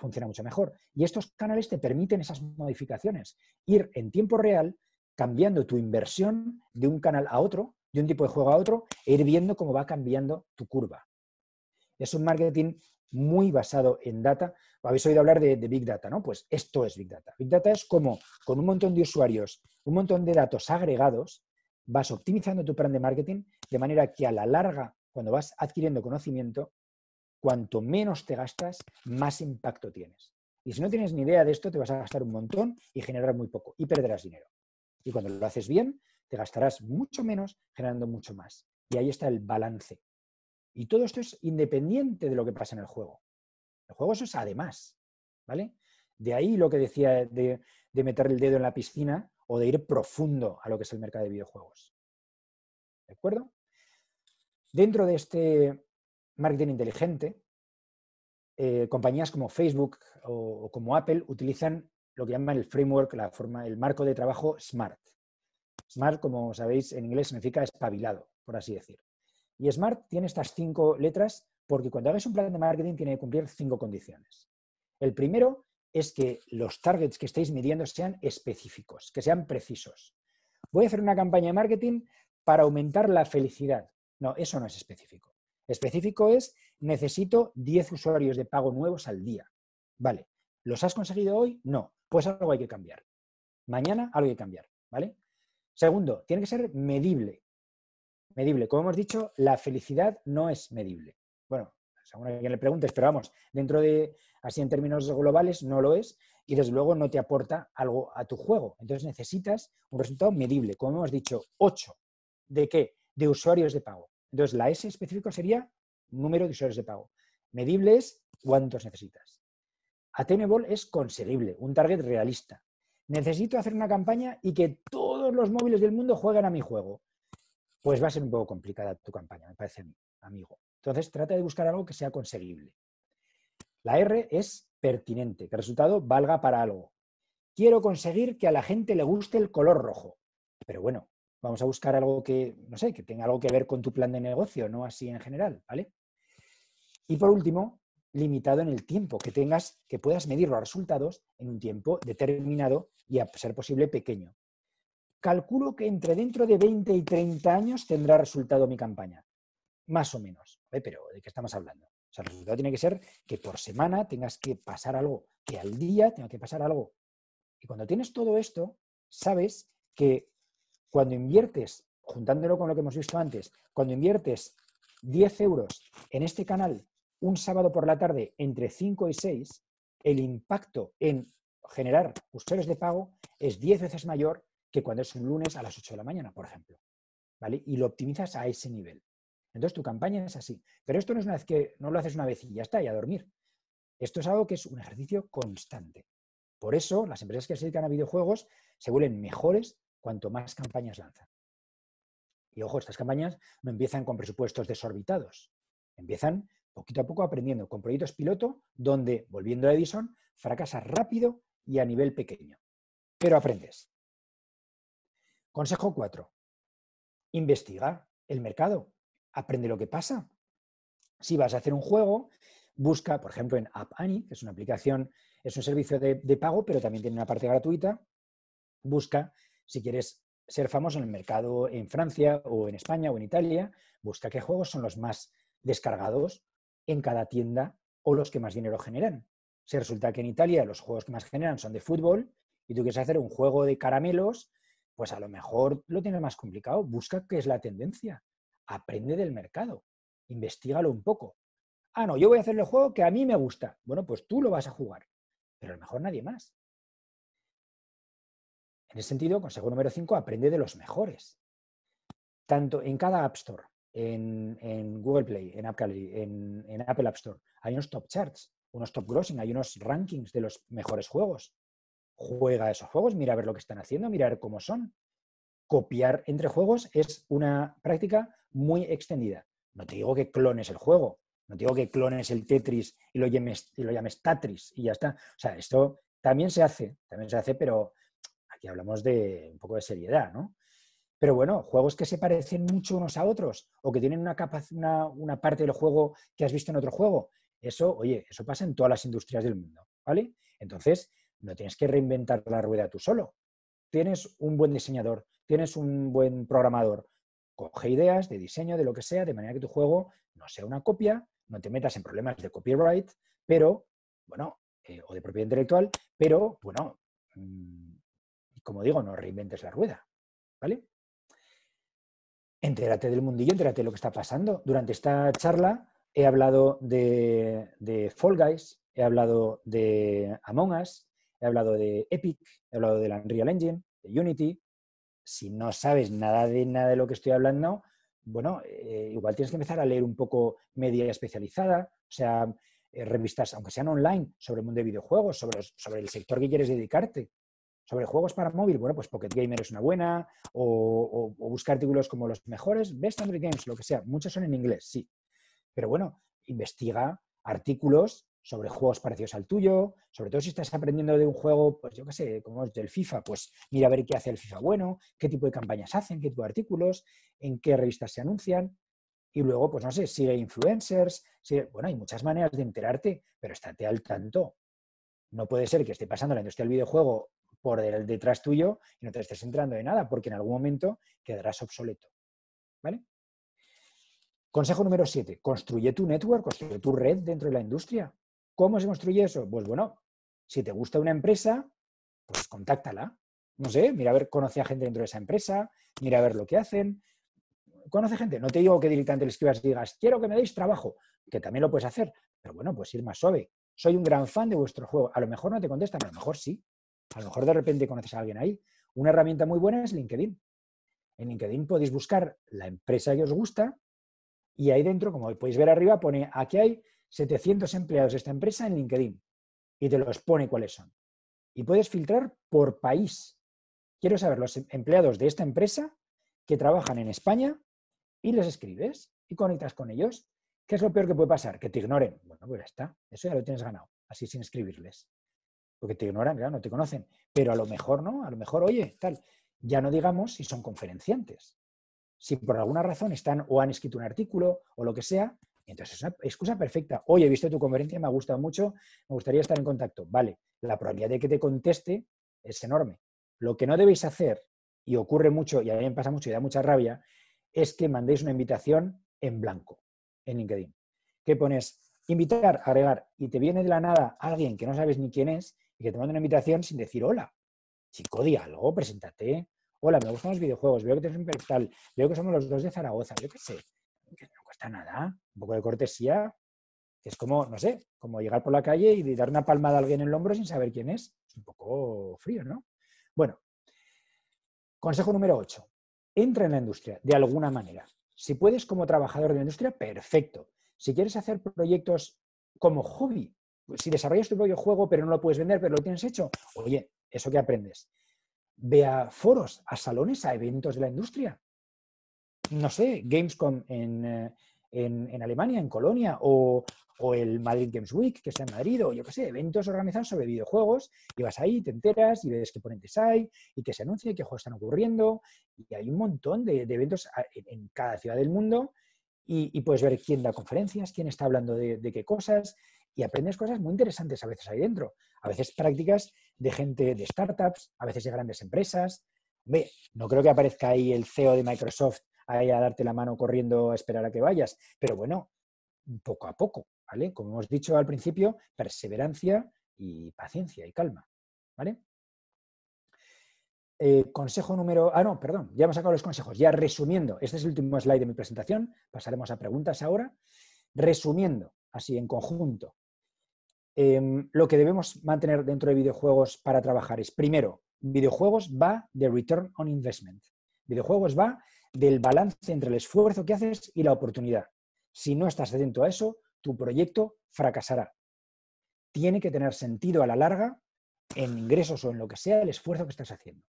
funciona mucho mejor. Y estos canales te permiten esas modificaciones, ir en tiempo real cambiando tu inversión de un canal a otro, de un tipo de juego a otro, e ir viendo cómo va cambiando tu curva. Es un marketing muy basado en data. Habéis oído hablar de, Big Data, ¿no? Pues esto es Big Data. Big Data es como con un montón de usuarios, un montón de datos agregados, vas optimizando tu plan de marketing de manera que a la larga, cuando vas adquiriendo conocimiento, cuanto menos te gastas, más impacto tienes. Y si no tienes ni idea de esto, te vas a gastar un montón y generar muy poco y perderás dinero. Y cuando lo haces bien, te gastarás mucho menos generando mucho más. Y ahí está el balance. Y todo esto es independiente de lo que pasa en el juego. El juego eso es además, ¿vale? De ahí lo que decía de, de meter el dedo en la piscina o de ir profundo a lo que es el mercado de videojuegos. ¿De acuerdo? Dentro de este marketing inteligente, eh, compañías como Facebook o, como Apple utilizan lo que llaman el framework, la forma, el marco de trabajo SMART. SMART, como sabéis, en inglés significa espabilado, por así decir. Y SMART tiene estas cinco letras porque cuando hagas un plan de marketing tiene que cumplir cinco condiciones. El primero es que los targets que estéis midiendo sean específicos, que sean precisos. Voy a hacer una campaña de marketing para aumentar la felicidad. No, eso no es específico específico es, necesito 10 usuarios de pago nuevos al día. Vale, ¿los has conseguido hoy? No, pues algo hay que cambiar. Mañana algo hay que cambiar, ¿vale? Segundo, tiene que ser medible. Medible. Como hemos dicho, la felicidad no es medible. Bueno, según a quien le preguntes, pero vamos, dentro de, así en términos globales, no lo es y desde luego no te aporta algo a tu juego. Entonces necesitas un resultado medible. Como hemos dicho, 8. ¿De qué? De usuarios de pago. Entonces, la S específico sería número de usuarios de pago. Medible es cuántos necesitas. Attainable es conseguible, un target realista. Necesito hacer una campaña y que todos los móviles del mundo jueguen a mi juego. Pues va a ser un poco complicada tu campaña, me parece amigo. Entonces, trata de buscar algo que sea conseguible. La R es pertinente, que el resultado valga para algo. Quiero conseguir que a la gente le guste el color rojo. Pero bueno, vamos a buscar algo que, no sé, que tenga algo que ver con tu plan de negocio, no así en general, ¿vale? Y por último, limitado en el tiempo, que tengas, que puedas medir los resultados en un tiempo determinado y a ser posible pequeño. Calculo que entre dentro de 20 y 30 años tendrá resultado mi campaña, más o menos, pero ¿de qué estamos hablando? O sea, el resultado tiene que ser que por semana tengas que pasar algo, que al día tenga que pasar algo. Y cuando tienes todo esto, sabes que cuando inviertes, juntándolo con lo que hemos visto antes, cuando inviertes 10 euros en este canal un sábado por la tarde entre 5 y 6, el impacto en generar usuarios de pago es 10 veces mayor que cuando es un lunes a las 8 de la mañana, por ejemplo. ¿Vale? Y lo optimizas a ese nivel. Entonces tu campaña es así. Pero esto no es una vez que no lo haces una vez y ya está, y a dormir. Esto es algo que es un ejercicio constante. Por eso las empresas que se dedican a videojuegos se vuelven mejores cuanto más campañas lanzan. Y ojo, estas campañas no empiezan con presupuestos desorbitados, empiezan poquito a poco aprendiendo con proyectos piloto donde, volviendo a Edison, fracasa rápido y a nivel pequeño. Pero aprendes. Consejo 4. Investiga el mercado. Aprende lo que pasa. Si vas a hacer un juego, busca, por ejemplo, en App Annie, que es una aplicación, es un servicio de pago, pero también tiene una parte gratuita. Busca si quieres ser famoso en el mercado en Francia o en España o en Italia, busca qué juegos son los más descargados en cada tienda o los que más dinero generan. Si resulta que en Italia los juegos que más generan son de fútbol y tú quieres hacer un juego de caramelos, pues a lo mejor lo tienes más complicado. Busca qué es la tendencia. Aprende del mercado. Investígalo un poco. Ah, no, yo voy a hacer el juego que a mí me gusta. Bueno, pues tú lo vas a jugar, pero a lo mejor nadie más. En ese sentido, consejo número 5, aprende de los mejores. Tanto en cada App Store, en, Google Play, en, en, Apple App Store, hay unos top charts, unos top grossing, hay unos rankings de los mejores juegos. Juega esos juegos, mira a ver lo que están haciendo, mira ver cómo son. Copiar entre juegos es una práctica muy extendida. No te digo que clones el juego, no te digo que clones el Tetris y lo llames, y lo llames Tatris y ya está. O sea, esto también se hace, también se hace, pero que hablamos de un poco de seriedad, ¿no? Pero bueno, juegos que se parecen mucho unos a otros o que tienen una, capa, una, parte del juego que has visto en otro juego. Eso, oye, eso pasa en todas las industrias del mundo, ¿vale? Entonces, no tienes que reinventar la rueda tú solo. Tienes un buen diseñador, tienes un buen programador. Coge ideas de diseño, de lo que sea, de manera que tu juego no sea una copia, no te metas en problemas de copyright, pero, bueno, eh, o de propiedad intelectual, pero, bueno, mm, como digo, no reinventes la rueda, ¿vale? Entérate del mundillo, entérate de lo que está pasando. Durante esta charla he hablado de, Fall Guys, he hablado de Among Us, he hablado de Epic, he hablado del Unreal Engine, de Unity. Si no sabes nada de nada de lo que estoy hablando, bueno, eh, igual tienes que empezar a leer un poco media especializada, o sea, eh, revistas, aunque sean online, sobre el mundo de videojuegos, sobre el sector que quieres dedicarte sobre juegos para móvil, bueno, pues Pocket Gamer es una buena, o, busca artículos como los mejores, Best Android Games, lo que sea. Muchos son en inglés, sí. Pero bueno, investiga artículos sobre juegos parecidos al tuyo, sobre todo si estás aprendiendo de un juego, pues yo qué sé, como es del FIFA, pues mira a ver qué hace el FIFA bueno, qué tipo de campañas hacen, qué tipo de artículos, en qué revistas se anuncian, y luego, pues no sé, sigue influencers, bueno, hay muchas maneras de enterarte, pero estate al tanto. No puede ser que esté pasando la industria del videojuego por detrás tuyo y no te estés entrando de nada, porque en algún momento quedarás obsoleto. ¿Vale? Consejo número 7. Construye tu network, construye tu red dentro de la industria. ¿Cómo se construye eso? Pues bueno, si te gusta una empresa, pues contáctala. No sé, mira a ver, conoce a gente dentro de esa empresa, mira a ver lo que hacen. Conoce gente. No te digo que directamente le escribas y digas, quiero que me deis trabajo, que también lo puedes hacer. Pero bueno, pues ir más suave. Soy un gran fan de vuestro juego. A lo mejor no te contestan, a lo mejor sí. A lo mejor de repente conoces a alguien ahí. Una herramienta muy buena es LinkedIn. En LinkedIn podéis buscar la empresa que os gusta y ahí dentro, como podéis ver arriba, pone aquí hay 700 empleados de esta empresa en LinkedIn y te los pone cuáles son. Y puedes filtrar por país. Quiero saber los em, empleados de esta empresa que trabajan en España y les escribes y conectas con ellos. ¿Qué es lo peor que puede pasar? Que te ignoren. Bueno, pues ya está. Eso ya lo tienes ganado, así sin escribirles porque te ignoran, no te conocen, pero a lo mejor no, a lo mejor, oye, tal, ya no digamos si son conferenciantes. Si por alguna razón están o han escrito un artículo o lo que sea, entonces es una excusa perfecta. Oye, he visto tu conferencia, me ha gustado mucho, me gustaría estar en contacto. Vale, la probabilidad de que te conteste es enorme. Lo que no debéis hacer, y ocurre mucho, y a mí me pasa mucho y da mucha rabia, es que mandéis una invitación en blanco en LinkedIn. ¿Qué pones invitar, agregar, y te viene de la nada alguien que no sabes ni quién es y que te manden una invitación sin decir hola. Chico, diálogo, preséntate. Hola, me gustan los videojuegos, veo que tienes un perfil, veo que somos los dos de Zaragoza, yo qué sé. no cuesta nada, un poco de cortesía, que es como, no sé, como llegar por la calle y dar una palmada a alguien en el hombro sin saber quién es. Es un poco frío, ¿no? Bueno, consejo número 8. Entra en la industria de alguna manera. Si puedes como trabajador de la industria, perfecto. Si quieres hacer proyectos como hobby, si desarrollas tu propio juego pero no lo puedes vender, pero lo tienes hecho, oye, ¿eso qué aprendes? Ve a foros, a salones, a eventos de la industria. No sé, Gamescom en, eh, en, Alemania, en Colonia, o, el Madrid Games Week, que está en Madrid, o yo qué sé, eventos organizados sobre videojuegos, y vas ahí, te enteras y ves qué ponentes hay, y qué se anuncia, y qué juegos están ocurriendo, y hay un montón de, eventos ah, en, cada ciudad del mundo y, puedes ver quién da conferencias, quién está hablando de, qué cosas, y aprendes cosas muy interesantes a veces ahí dentro. A veces prácticas de gente de startups, a veces de grandes empresas. ve no creo que aparezca ahí el CEO de Microsoft ahí a darte la mano corriendo a esperar a que vayas, pero bueno, poco a poco, ¿vale? Como hemos dicho al principio, perseverancia y paciencia y calma, ¿vale? Eh, consejo número. Ah, no, perdón, ya hemos sacado los consejos. Ya resumiendo, este es el último slide de mi presentación. Pasaremos a preguntas ahora. Resumiendo, así en conjunto, Em, lo que debemos mantener dentro de videojuegos para trabajar es, primero, videojuegos va de return on investment. Videojuegos va del balance entre el esfuerzo que haces y la oportunidad. Si no estás atento a eso, tu proyecto fracasará. Tiene que tener sentido a la larga en ingresos o en lo que sea el esfuerzo que estás haciendo.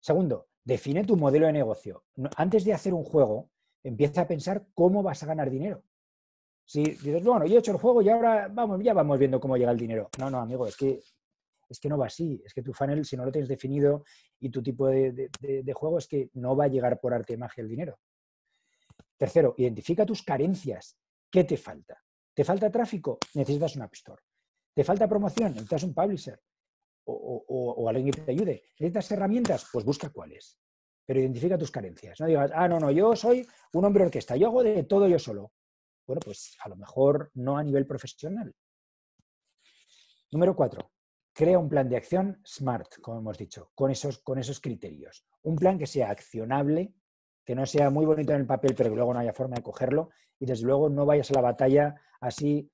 Segundo, define tu modelo de negocio. Antes de hacer un juego, empieza a pensar cómo vas a ganar dinero. Si dices, bueno, yo he hecho el juego y ahora vamos, ya vamos viendo cómo llega el dinero. No, no, amigo, es que, es que no va así. Es que tu funnel, si no lo tienes definido y tu tipo de, juego, es que no va a llegar por arte de magia el dinero. Tercero, identifica tus carencias. ¿Qué te falta? ¿Te falta tráfico? Necesitas un App Store. ¿Te falta promoción? Necesitas un publisher o alguien que te ayude. ¿Necesitas herramientas? Pues busca cuáles pero identifica tus carencias. No digas, ah, no, no, yo soy un hombre orquesta, yo hago de todo yo solo. Bueno, pues a lo mejor no a nivel profesional. Número cuatro, crea un plan de acción SMART, como hemos dicho, con esos, con esos criterios. Un plan que sea accionable, que no sea muy bonito en el papel, pero que luego no haya forma de cogerlo, y desde luego no vayas a la batalla así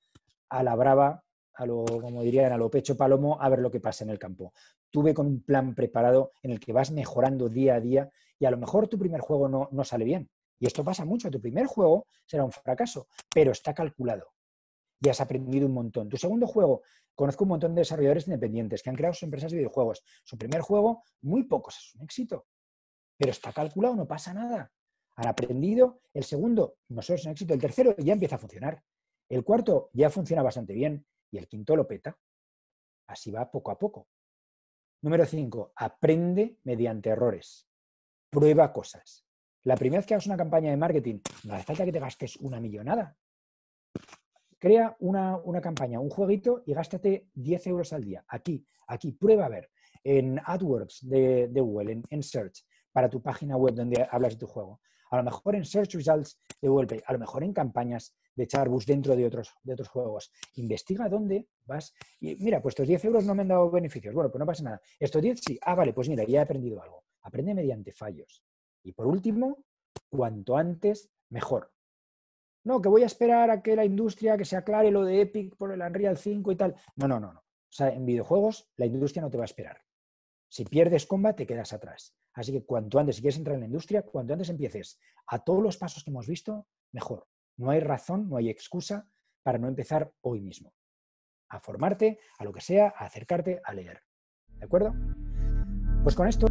a la brava, a lo, como dirían, a lo pecho palomo, a ver lo que pasa en el campo. Tú ve con un plan preparado en el que vas mejorando día a día y a lo mejor tu primer juego no, no sale bien, y esto pasa mucho. Tu primer juego será un fracaso, pero está calculado. Y has aprendido un montón. Tu segundo juego, conozco un montón de desarrolladores independientes que han creado sus empresas de videojuegos. Su primer juego, muy pocos, es un éxito. Pero está calculado, no pasa nada. Han aprendido. El segundo, no solo es un éxito. El tercero ya empieza a funcionar. El cuarto ya funciona bastante bien. Y el quinto lo peta. Así va poco a poco. Número cinco, Aprende mediante errores. Prueba cosas. La primera vez que hagas una campaña de marketing, no hace falta que te gastes una millonada. Crea una, una campaña, un jueguito y gástate 10 euros al día. Aquí, aquí, prueba a ver. En AdWords de, Google, en, Search, para tu página web donde hablas de tu juego. A lo mejor en Search Results de Google Play, a lo mejor en campañas de Charbus dentro de otros, de otros juegos. Investiga dónde vas. Y mira, pues estos 10 euros no me han dado beneficios. Bueno, pues no pasa nada. Estos 10 sí. Ah, vale, pues mira, ya he aprendido algo. Aprende mediante fallos. Y por último, cuanto antes, mejor. No, que voy a esperar a que la industria, que se aclare lo de Epic por el Unreal 5 y tal. No, no, no, no. O sea, en videojuegos la industria no te va a esperar. Si pierdes combat, te quedas atrás. Así que cuanto antes, si quieres entrar en la industria, cuanto antes empieces a todos los pasos que hemos visto, mejor. No hay razón, no hay excusa para no empezar hoy mismo. A formarte, a lo que sea, a acercarte, a leer. ¿De acuerdo? Pues con esto...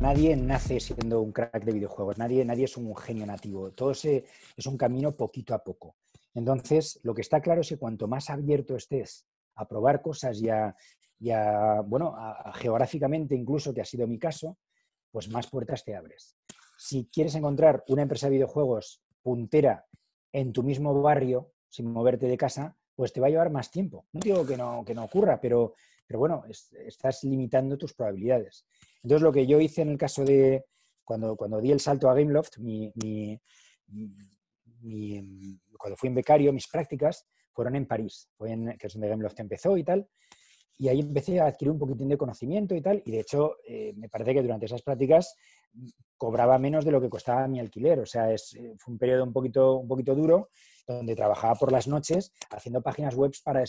Nadie nace siendo un crack de videojuegos, nadie, nadie es un genio nativo, todo es un camino poquito a poco. Entonces, lo que está claro es que cuanto más abierto estés a probar cosas y a, bueno, geográficamente incluso, que ha sido mi caso, pues más puertas te abres. Si quieres encontrar una empresa de videojuegos puntera en tu mismo barrio, sin moverte de casa, pues te va a llevar más tiempo. No digo que que no ocurra, pero pero bueno, estás limitando tus probabilidades. Entonces, lo que yo hice en el caso de cuando, cuando di el salto a Gameloft, em, cuando fui en becario, mis prácticas fueron en París, que es donde Gameloft empezó y tal. Y ahí empecé a adquirir un poquitín de conocimiento y tal. Y de hecho, eh, me parece que durante esas prácticas mm, cobraba menos de lo que costaba mi alquiler. O sea, es, eh, fue un periodo un poquito, un poquito duro, donde trabajaba por las noches haciendo páginas web para,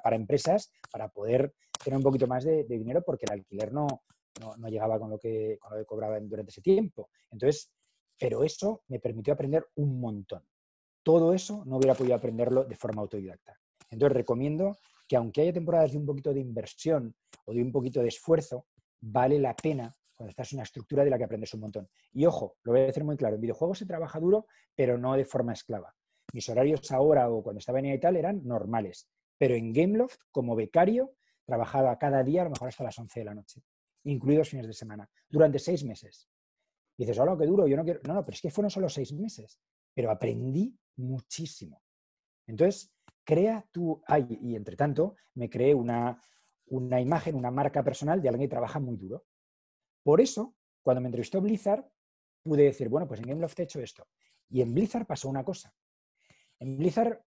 para, empresas para poder tener un poquito más de, dinero porque el alquiler no, no, llegaba con lo, que, con lo que cobraba durante ese tiempo. Entonces, pero eso me permitió aprender un montón. Todo eso no hubiera podido aprenderlo de forma autodidacta. Entonces, recomiendo que aunque haya temporadas de un poquito de inversión o de un poquito de esfuerzo, vale la pena cuando estás en una estructura de la que aprendes un montón. Y ojo, lo voy a decir muy claro, en videojuegos se trabaja duro, pero no de forma esclava mis horarios ahora o cuando estaba en tal eran normales, pero en Gameloft, como becario, trabajaba cada día a lo mejor hasta las 11 de la noche, incluidos fines de semana, durante seis meses. Y dices, hola, qué duro, yo no quiero. No, no, pero es que fueron solo seis meses, pero aprendí muchísimo. Entonces, crea tu. Ay, y entre tanto, me creé una, una imagen, una marca personal de alguien que trabaja muy duro. Por eso, cuando me entrevistó Blizzard, pude decir, bueno, pues en Gameloft he hecho esto. Y en Blizzard pasó una cosa. En Blizzard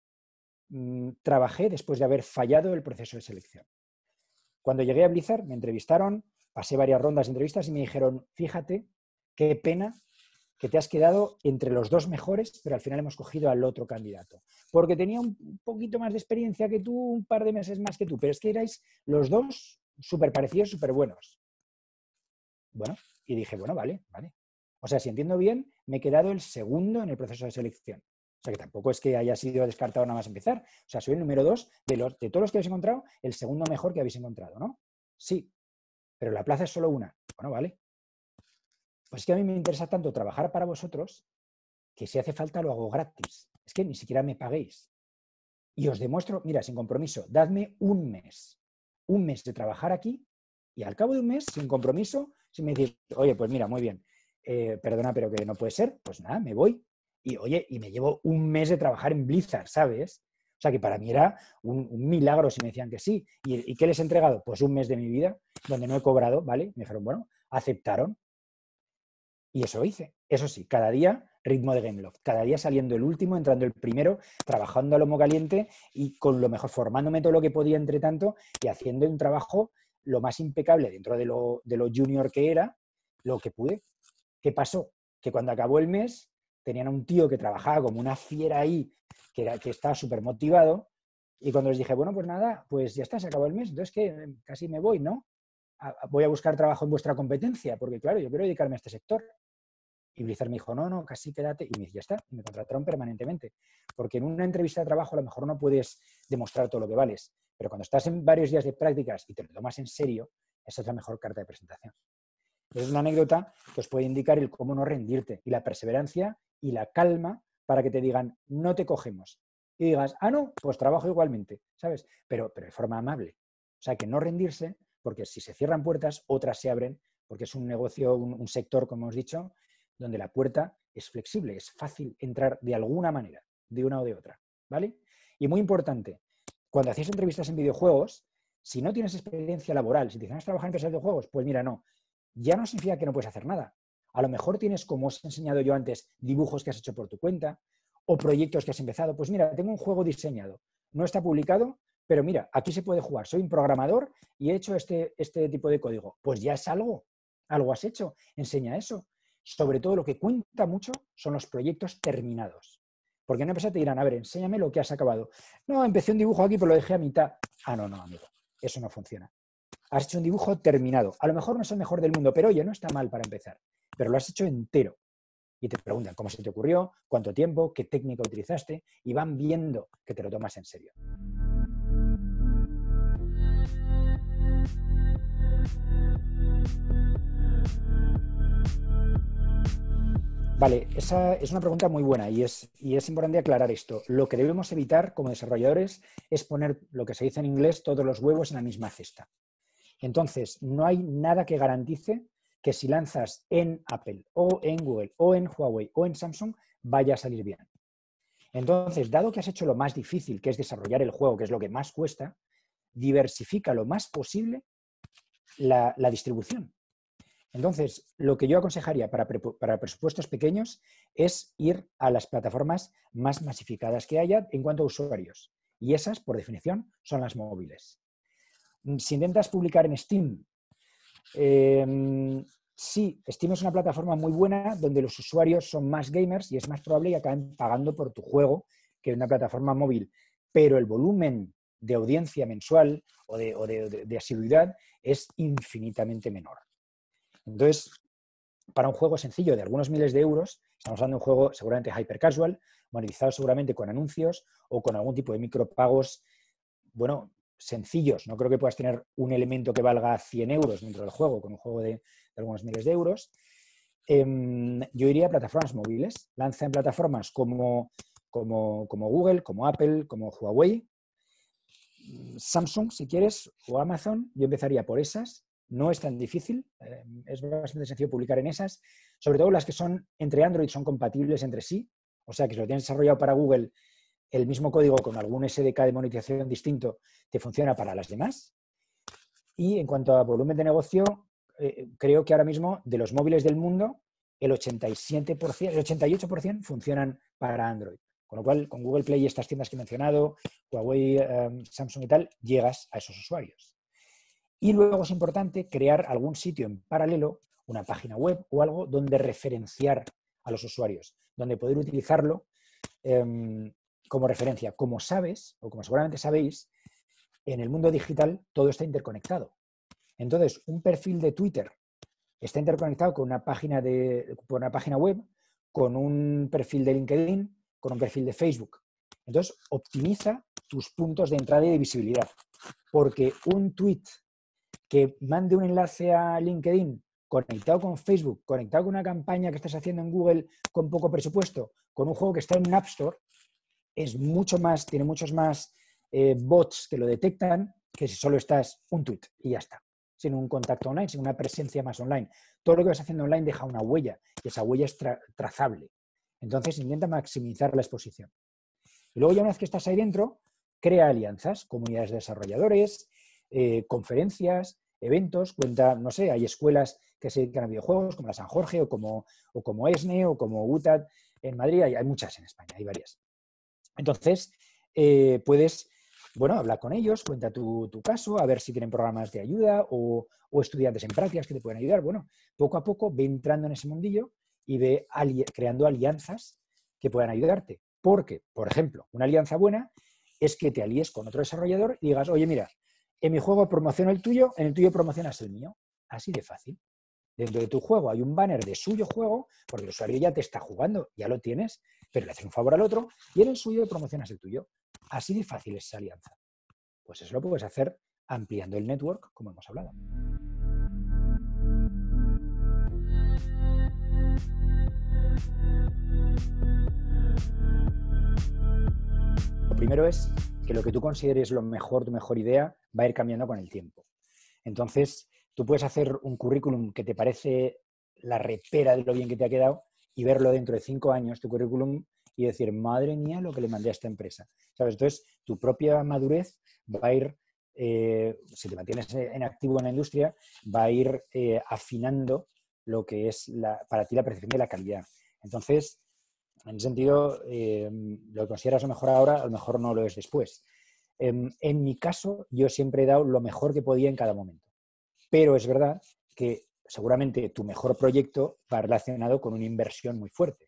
mm, trabajé después de haber fallado el proceso de selección. Cuando llegué a Blizzard me entrevistaron, pasé varias rondas de entrevistas y me dijeron, fíjate, qué pena que te has quedado entre los dos mejores, pero al final hemos cogido al otro candidato. Porque tenía un poquito más de experiencia que tú, un par de meses más que tú, pero es que erais los dos súper parecidos, súper buenos. Bueno, y dije, bueno, vale, vale. O sea, si entiendo bien, me he quedado el segundo en el proceso de selección. O sea que tampoco es que haya sido descartado nada más empezar. O sea, soy el número dos de, todos los que habéis encontrado, el segundo mejor que habéis encontrado, ¿no? Sí, pero la plaza es solo una. Bueno, vale. Pues es que a mí me interesa tanto trabajar para vosotros que si hace falta lo hago gratis. Es que ni siquiera me paguéis. Y os demuestro, mira, sin compromiso, dadme un mes, un mes de trabajar aquí y al cabo de un mes, sin compromiso, si me decís, oye, pues mira, muy bien, eh, perdona, pero que no puede ser, pues nada, me voy. Y oye, y me llevo un mes de trabajar en Blizzard, ¿sabes? O sea, que para mí era un, milagro si me decían que sí. ¿Y, qué les he entregado? Pues un mes de mi vida donde no he cobrado, ¿vale? Me dijeron, bueno, aceptaron. Y eso hice. Eso sí, cada día ritmo de Gameloft. Cada día saliendo el último, entrando el primero, trabajando a lomo caliente y con lo mejor, formándome todo lo que podía entre tanto y haciendo un trabajo lo más impecable dentro de lo, de lo junior que era, lo que pude. ¿Qué pasó? Que cuando acabó el mes, tenían un tío que trabajaba como una fiera ahí, que, estaba súper motivado, y cuando les dije, bueno, pues nada, pues ya está, se acabó el mes, entonces que casi me voy, ¿no? voy a buscar trabajo en vuestra competencia, porque claro, yo quiero dedicarme a este sector. Y Blizzard me dijo, no, no, casi quédate. Y me dice, ya está, y me contrataron permanentemente. Porque en una entrevista de trabajo a lo mejor no puedes demostrar todo lo que vales, pero cuando estás en varios días de prácticas y te lo tomas en serio, esa es la mejor carta de presentación es una anécdota que os puede indicar el cómo no rendirte y la perseverancia y la calma para que te digan, no te cogemos. Y digas, ah, no, pues trabajo igualmente, ¿sabes? Pero, pero de forma amable. O sea, que no rendirse, porque si se cierran puertas, otras se abren, porque es un negocio, un, sector, como hemos dicho, donde la puerta es flexible, es fácil entrar de alguna manera, de una o de otra, ¿vale? Y muy importante, cuando hacéis entrevistas en videojuegos, si no tienes experiencia laboral, si te dicen, ¿has trabajado en empresas de videojuegos? Pues mira, no, ya no significa que no puedes hacer nada. A lo mejor tienes, como os he enseñado yo antes, dibujos que has hecho por tu cuenta o proyectos que has empezado. Pues mira, tengo un juego diseñado, no está publicado, pero mira, aquí se puede jugar. Soy un programador y he hecho este, este tipo de código. Pues ya es algo, algo has hecho, enseña eso. Sobre todo lo que cuenta mucho son los proyectos terminados. Porque no una empresa te dirán, a ver, enséñame lo que has acabado. No, empecé un dibujo aquí, pero lo dejé a mitad. Ah, no, no, amigo, eso no funciona has hecho un dibujo terminado. A lo mejor no es el mejor del mundo, pero oye, no está mal para empezar. Pero lo has hecho entero. Y te preguntan cómo se te ocurrió, cuánto tiempo, qué técnica utilizaste, y van viendo que te lo tomas en serio. Vale, esa es una pregunta muy buena y es, importante aclarar esto. Lo que debemos evitar como desarrolladores es poner lo que se dice en inglés todos los huevos en la misma cesta. Entonces, no hay nada que garantice que si lanzas en Apple o en Google o en Huawei o en Samsung vaya a salir bien. Entonces, dado que has hecho lo más difícil, que es desarrollar el juego, que es lo que más cuesta, diversifica lo más posible la, distribución. Entonces, lo que yo aconsejaría para, presupuestos pequeños es ir a las plataformas más masificadas que haya en cuanto a usuarios. Y esas, por definición, son las móviles. Mm, si intentas publicar en Steam, em, sí, Steam es una plataforma muy buena donde los usuarios son más gamers y es más probable que acaben pagando por tu juego que en una plataforma móvil. Pero el volumen de audiencia mensual o de, de asiduidad es infinitamente menor. Entonces, para un juego sencillo de algunos miles de euros, estamos hablando de un juego seguramente hyper casual, monetizado seguramente con anuncios o con algún tipo de micropagos, bueno, sencillos. No creo que puedas tener un elemento que valga 100 euros dentro del juego, con un juego de, algunos miles de euros. Em, yo iría a plataformas móviles. lanzan en plataformas como, como, como Google, como Apple, como Huawei, Samsung, si quieres, o Amazon. Yo empezaría por esas. No es tan difícil. Em, es bastante sencillo publicar en esas. Sobre todo las que son entre Android son compatibles entre sí. O sea, que lo tienes desarrollado para Google el mismo código con algún SDK de monetización distinto te funciona para las demás. Y en cuanto a volumen de negocio, eh, creo que ahora mismo de los móviles del mundo, el 87%, el 88% funcionan para Android. Con lo cual, con Google Play y estas tiendas que he mencionado, Huawei, eh, Samsung y tal, llegas a esos usuarios. Y luego es importante crear algún sitio en paralelo, una página web o algo donde referenciar a los usuarios, donde poder utilizarlo em, como referencia, como sabes, o como seguramente sabéis, en el mundo digital todo está interconectado. Entonces, un perfil de Twitter está interconectado con una página, de, con una página web, con un perfil de LinkedIn, con un perfil de Facebook. Entonces, optimiza tus puntos de entrada y de visibilidad. Porque un tweet que mande un enlace a LinkedIn conectado con Facebook, conectado con una campaña que estás haciendo en Google con poco presupuesto, con un juego que está en un App Store, es mucho más, tiene muchos más eh, bots que lo detectan que si solo estás un tweet y ya está, sin un contacto online, sin una presencia más online. Todo lo que vas haciendo online deja una huella y esa huella es trazable. Entonces intenta maximizar la exposición. Y luego ya una vez que estás ahí dentro, crea alianzas, comunidades de desarrolladores, eh, conferencias, eventos, cuenta, no sé, hay escuelas que se dedican a videojuegos, como la San Jorge o como, como ESNE o como e e, UTAD en Madrid, hay, hay muchas en España, hay varias. Entonces, eh, puedes, bueno, hablar con ellos, cuenta tu, caso, a ver si tienen programas de ayuda o, estudiantes en prácticas que te pueden ayudar. Bueno, poco a poco ve entrando en ese mundillo y ve creando alianzas que puedan ayudarte. Porque, por ejemplo, una alianza buena es que te alíes con otro desarrollador y digas, oye, mira, en mi juego promociono el tuyo, en el tuyo promocionas el mío. Así de fácil. Dentro de tu juego hay un banner de suyo juego, porque el usuario ya te está jugando, ya lo tienes, pero le haces un favor al otro y en el suyo promocionas el tuyo. Así de fácil es esa alianza. Pues eso lo puedes hacer ampliando el network, como hemos hablado. Lo primero es que lo que tú consideres lo mejor, tu mejor idea, va a ir cambiando con el tiempo. Entonces, tú puedes hacer un currículum que te parece la repera de lo bien que te ha quedado, y verlo dentro de cinco años, tu currículum, y decir, madre mía, lo que le mandé a esta empresa. ¿Sabes? Entonces, tu propia madurez va a ir, eh, si te mantienes en activo en la industria, va a ir eh, afinando lo que es la, para ti la percepción de la calidad. Entonces, en ese sentido, eh, lo que consideras lo mejor ahora, a lo mejor no lo es después. Em, en mi caso, yo siempre he dado lo mejor que podía en cada momento. Pero es verdad que seguramente tu mejor proyecto va relacionado con una inversión muy fuerte.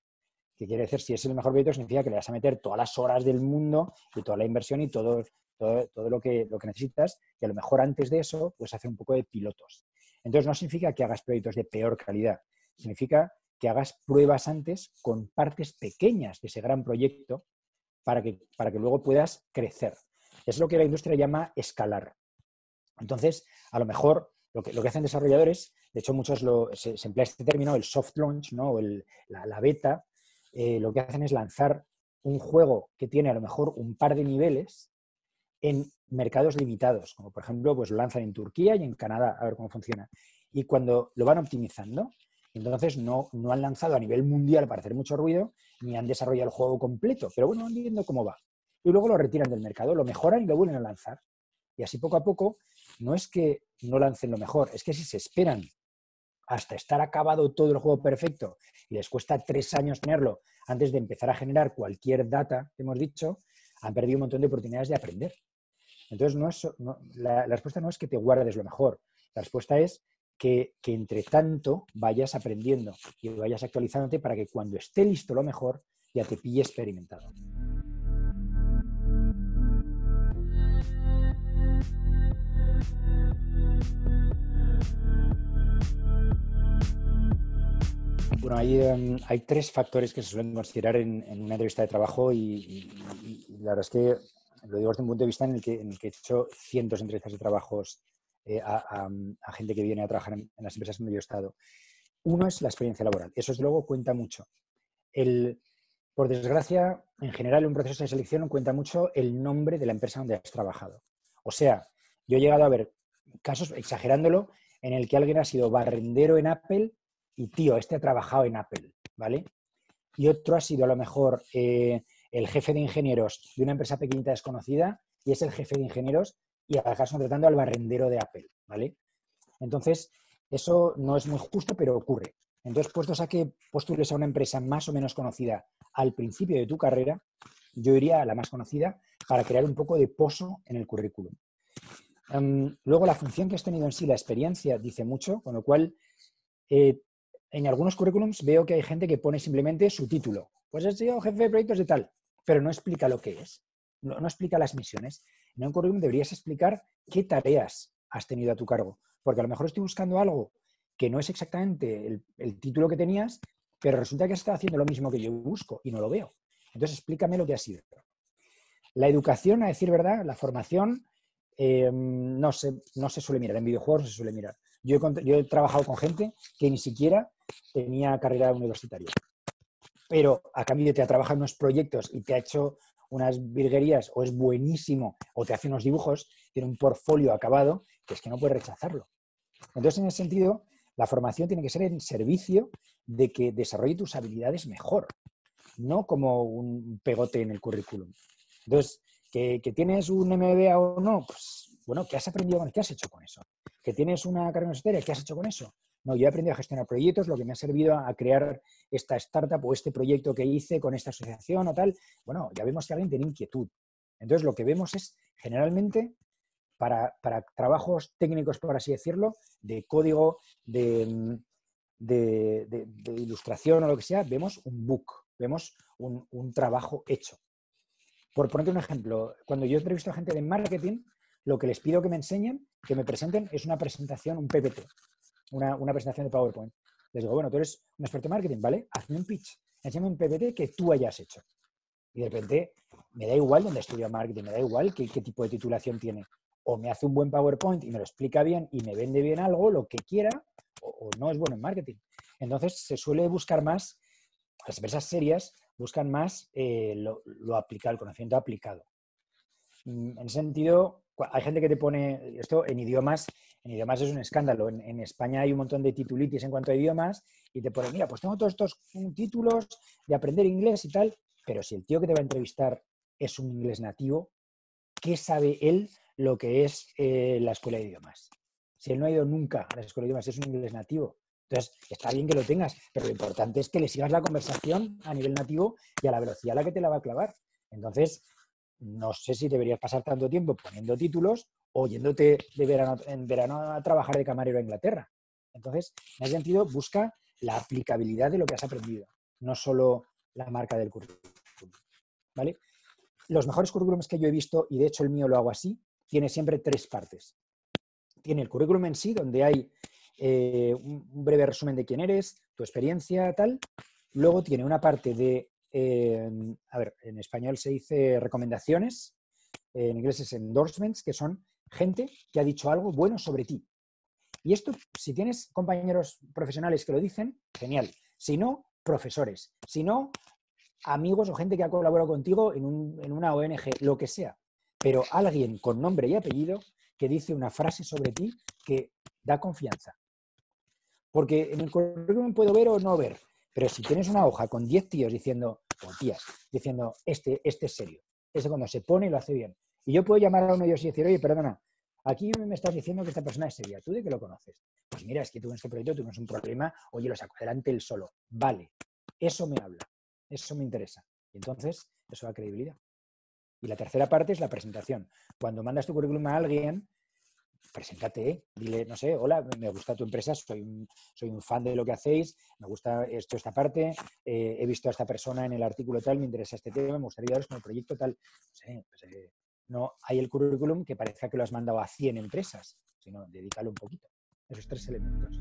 ¿Qué quiere decir? Si es el mejor proyecto, significa que le vas a meter todas las horas del mundo y toda la inversión y todo, todo, todo lo, que, lo que necesitas. Y a lo mejor antes de eso, pues hacer un poco de pilotos. Entonces, no significa que hagas proyectos de peor calidad. Significa que hagas pruebas antes con partes pequeñas de ese gran proyecto para que, para que luego puedas crecer. Es lo que la industria llama escalar. Entonces, a lo mejor lo que, hacen desarrolladores, de hecho muchos lo, se, emplea este término, el soft launch, ¿no? el, la, beta, eh, lo que hacen es lanzar un juego que tiene a lo mejor un par de niveles en mercados limitados, como por ejemplo pues lo lanzan en Turquía y en Canadá, a ver cómo funciona. Y cuando lo van optimizando, entonces no, no han lanzado a nivel mundial para hacer mucho ruido, ni han desarrollado el juego completo, pero bueno, van viendo cómo va. Y luego lo retiran del mercado, lo mejoran y lo vuelven a lanzar. Y así poco a poco, no es que no lancen lo mejor, es que si se esperan hasta estar acabado todo el juego perfecto y les cuesta tres años tenerlo antes de empezar a generar cualquier data hemos dicho, han perdido un montón de oportunidades de aprender. Entonces, no es, la, respuesta no es que te guardes lo mejor, la respuesta es que, que entre tanto vayas aprendiendo y vayas actualizándote para que cuando esté listo lo mejor ya te pille experimentado. Bueno, em, hay, tres factores que se suelen considerar en, una entrevista de trabajo y, la verdad es que lo digo desde un punto de vista en el que, he hecho cientos de entrevistas de trabajos eh, a, gente que viene a trabajar en, las empresas donde medio estado. Uno es la experiencia laboral. Eso, desde luego, cuenta mucho. por desgracia, en general, en un proceso de selección cuenta mucho el nombre de la empresa donde has trabajado. O sea, yo he llegado a ver casos, exagerándolo, en el que alguien ha sido barrendero en Apple y, tío, este ha trabajado en Apple, ¿vale? Y otro ha sido a lo mejor eh, el jefe de ingenieros de una empresa pequeñita desconocida y es el jefe de ingenieros y acaso contratando tratando al barrendero de Apple, ¿vale? Entonces, eso no es muy justo, pero ocurre. Entonces, puestos a que postules a una empresa más o menos conocida al principio de tu carrera, yo iría a la más conocida para crear un poco de pozo en el currículum. Em, luego, la función que has tenido en sí, la experiencia, dice mucho, con lo cual, eh, en algunos currículums veo que hay gente que pone simplemente su título. Pues he sido jefe de proyectos de tal, pero no explica lo que es, no, explica las misiones. En un currículum deberías explicar qué tareas has tenido a tu cargo, porque a lo mejor estoy buscando algo que no es exactamente el, el título que tenías, pero resulta que está haciendo lo mismo que yo busco y no lo veo. Entonces, explícame lo que ha sido. La educación, a decir verdad, la formación, eh, no, se, no suele mirar, en videojuegos se suele mirar. Yo he, trabajado con gente que ni siquiera tenía carrera universitaria, pero a cambio te ha trabajado en unos proyectos y te ha hecho unas virguerías o es buenísimo o te hace unos dibujos, tiene un portfolio acabado, que es que no puedes rechazarlo. Entonces, en ese sentido, la formación tiene que ser en servicio de que desarrolle tus habilidades mejor, no como un pegote en el currículum. Entonces, que, tienes un MBA o no, pues bueno, ¿qué has aprendido con ¿Qué has hecho con eso? Que tienes una carrera universitaria, ¿qué has hecho con eso? No, yo he aprendido a gestionar proyectos, lo que me ha servido a crear esta startup o este proyecto que hice con esta asociación o tal. Bueno, ya vemos que alguien tiene inquietud. Entonces, lo que vemos es generalmente para, trabajos técnicos, por así decirlo, de código, mm, de, ilustración o lo que sea, vemos un book, vemos un trabajo hecho. Por ponerte un ejemplo, cuando yo entrevisto a gente de marketing, lo que les pido que me enseñen, que me presenten, es una presentación, un PPT, una, presentación de PowerPoint. Les digo, bueno, tú eres un experto en marketing, ¿vale? Hazme un pitch, enséñame un PPT que tú hayas hecho. Y de repente, me da igual dónde estudio marketing, me da igual qué, qué tipo de titulación tiene o me hace un buen PowerPoint y me lo explica bien y me vende bien algo, lo que quiera, o, no es bueno en marketing. Entonces se suele buscar más, las empresas serias buscan más eh, lo, aplicado, el conocimiento aplicado. Mm, en ese sentido, hay gente que te pone esto en idiomas, en idiomas es un escándalo. En, España hay un montón de titulitis en cuanto a idiomas y te pone, mira, pues tengo todos estos mm, títulos de aprender inglés y tal, pero si el tío que te va a entrevistar es un inglés nativo, ¿qué sabe él lo que es eh, la escuela de idiomas? Si él no ha ido nunca a la escuela de idiomas, es un inglés nativo, entonces, está bien que lo tengas, pero lo importante es que le sigas la conversación a nivel nativo y a la velocidad a la que te la va a clavar. Entonces, no sé si deberías pasar tanto tiempo poniendo títulos o yéndote de verano, en verano a trabajar de camarero a Inglaterra. Entonces, en ese sentido, busca la aplicabilidad de lo que has aprendido, no solo la marca del currículum. ¿Vale? Los mejores currículums que yo he visto, y de hecho el mío lo hago así, tiene siempre tres partes. Tiene el currículum en sí, donde hay eh, un breve resumen de quién eres, tu experiencia, tal. Luego tiene una parte de, eh, a ver, en español se dice recomendaciones, en inglés es endorsements, que son gente que ha dicho algo bueno sobre ti. Y esto, si tienes compañeros profesionales que lo dicen, genial. Si no, profesores. Si no, amigos o gente que ha colaborado contigo en una ONG, lo que sea. Pero alguien con nombre y apellido que dice una frase sobre ti que da confianza. Porque en el currículum puedo ver o no ver, pero si tienes una hoja con 10 tíos diciendo, o oh, tías, diciendo, este, este es serio, ese cuando se pone lo hace bien. Y yo puedo llamar a uno de ellos y decir, oye, perdona, aquí me estás diciendo que esta persona es seria, ¿tú de qué lo conoces? Pues mira, es que en este proyecto, tuvimos un problema, oye, lo saco adelante él solo. Vale, eso me habla, eso me interesa. Y entonces, eso da credibilidad. Y la tercera parte es la presentación. Cuando mandas tu currículum a alguien, preséntate, dile, no sé, hola, me gusta tu empresa, soy un, soy un fan de lo que hacéis, me gusta esto, esta parte, eh, he visto a esta persona en el artículo tal, me interesa este tema, me gustaría daros un proyecto tal. No, pues, eh, no hay el currículum que parezca que lo has mandado a 100 empresas, sino dedícalo un poquito. Esos tres elementos.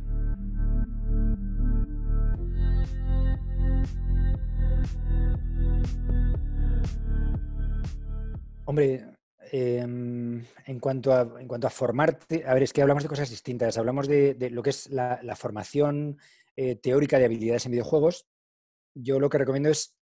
Hombre, Em, en, cuanto a, en cuanto a formarte, a ver, es que hablamos de cosas distintas. Hablamos de, lo que es la, formación eh, teórica de habilidades en videojuegos. Yo lo que recomiendo es,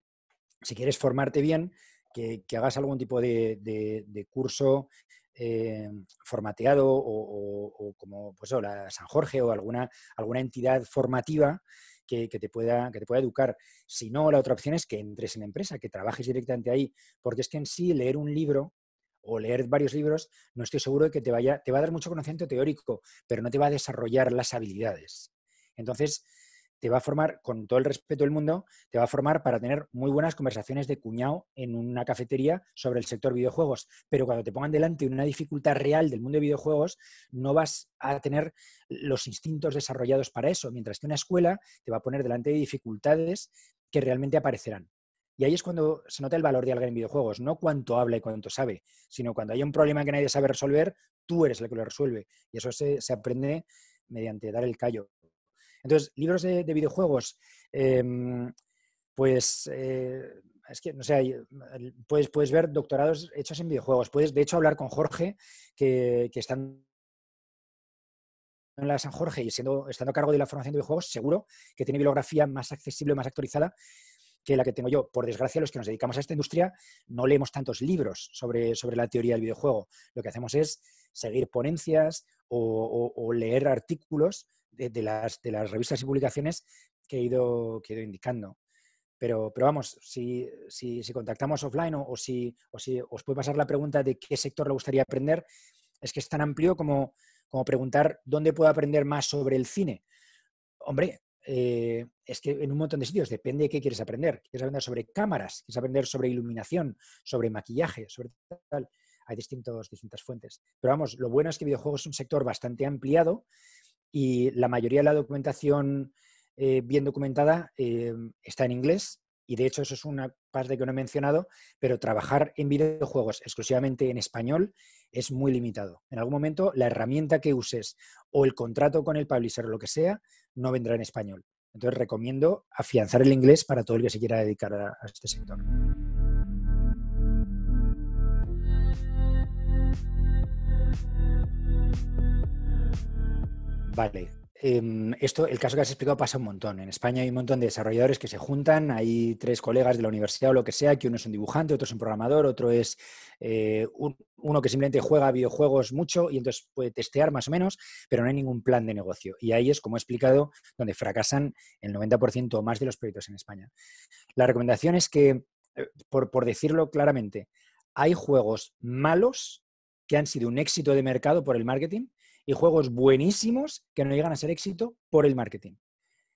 si quieres formarte bien, que, hagas algún tipo de, curso em, formateado o, como pues, la San Jorge o alguna, alguna entidad formativa que, que, te pueda, que te pueda educar. Si no, la otra opción es que entres en empresa, que trabajes directamente ahí, porque es que en sí leer un libro o leer varios libros, no estoy seguro de que te vaya, te va a dar mucho conocimiento teórico, pero no te va a desarrollar las habilidades. Entonces, te va a formar, con todo el respeto del mundo, te va a formar para tener muy buenas conversaciones de cuñado en una cafetería sobre el sector videojuegos. Pero cuando te pongan delante una dificultad real del mundo de videojuegos, no vas a tener los instintos desarrollados para eso, mientras que una escuela te va a poner delante de dificultades que realmente aparecerán. Y ahí es cuando se nota el valor de alguien en videojuegos, no cuánto habla y cuánto sabe, sino cuando hay un problema que nadie sabe resolver, tú eres el que lo resuelve. Y eso se, aprende mediante dar el callo. Entonces, libros de, videojuegos, em, pues eh, es que, no sé, puedes, puedes ver doctorados hechos en videojuegos. Puedes, de hecho, hablar con Jorge, que, que está en la San Jorge y siendo, estando a cargo de la formación de videojuegos, seguro que tiene bibliografía más accesible, más actualizada que la que tengo yo. Por desgracia, los que nos dedicamos a esta industria no leemos tantos libros sobre, sobre la teoría del videojuego. Lo que hacemos es seguir ponencias o, leer artículos de, las, de las revistas y publicaciones que he ido, que indicando. Pero, pero vamos, si, si, contactamos offline o, si, o si os puede pasar la pregunta de qué sector le gustaría aprender, es que es tan amplio como, como preguntar dónde puedo aprender más sobre el cine. Hombre, eh, es que en un montón de sitios, depende de qué quieres aprender. Quieres aprender sobre cámaras, quieres aprender sobre iluminación, sobre maquillaje, sobre tal. Hay distintos, distintas fuentes. Pero vamos, lo bueno es que videojuegos es un sector bastante ampliado y la mayoría de la documentación eh, bien documentada eh, está en inglés y de hecho eso es una parte que no he mencionado, pero trabajar en videojuegos exclusivamente en español es muy limitado. En algún momento la herramienta que uses o el contrato con el publisher o lo que sea no vendrá en español. Entonces recomiendo afianzar el inglés para todo el que se quiera dedicar a, a este sector. Vale, Em, esto, el caso que has explicado pasa un montón. En España hay un montón de desarrolladores que se juntan, hay tres colegas de la universidad o lo que sea, que uno es un dibujante, otro es un programador, otro es eh, uno que simplemente juega videojuegos mucho y entonces puede testear más o menos, pero no hay ningún plan de negocio. Y ahí es, como he explicado, donde fracasan el 90% o más de los proyectos en España. La recomendación es que, eh, por decirlo claramente, hay juegos malos que han sido un éxito de mercado por el marketing y juegos buenísimos que no llegan a ser éxito por el marketing.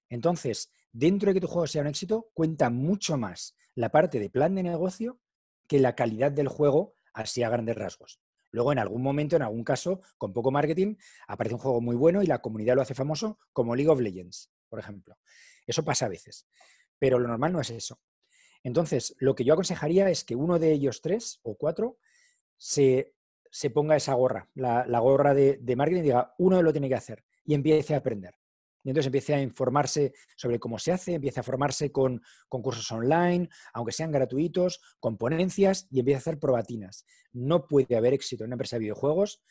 Entonces, dentro de que tu juego sea un éxito, cuenta mucho más la parte de plan de negocio que la calidad del juego, así a grandes rasgos. Luego, en algún momento, en algún caso, con poco marketing, aparece un juego muy bueno y la comunidad lo hace famoso, como League of Legends, por ejemplo. Eso pasa a veces, pero lo normal no es eso. Entonces, lo que yo aconsejaría es que uno de ellos tres o cuatro se se ponga esa gorra, la, gorra de, de, marketing, diga, uno lo tiene que hacer y empiece a aprender. Y entonces empiece a informarse sobre cómo se hace, empiece a formarse con, con cursos online, aunque sean gratuitos, con ponencias y empiece a hacer probatinas. No puede haber éxito en una empresa de videojuegos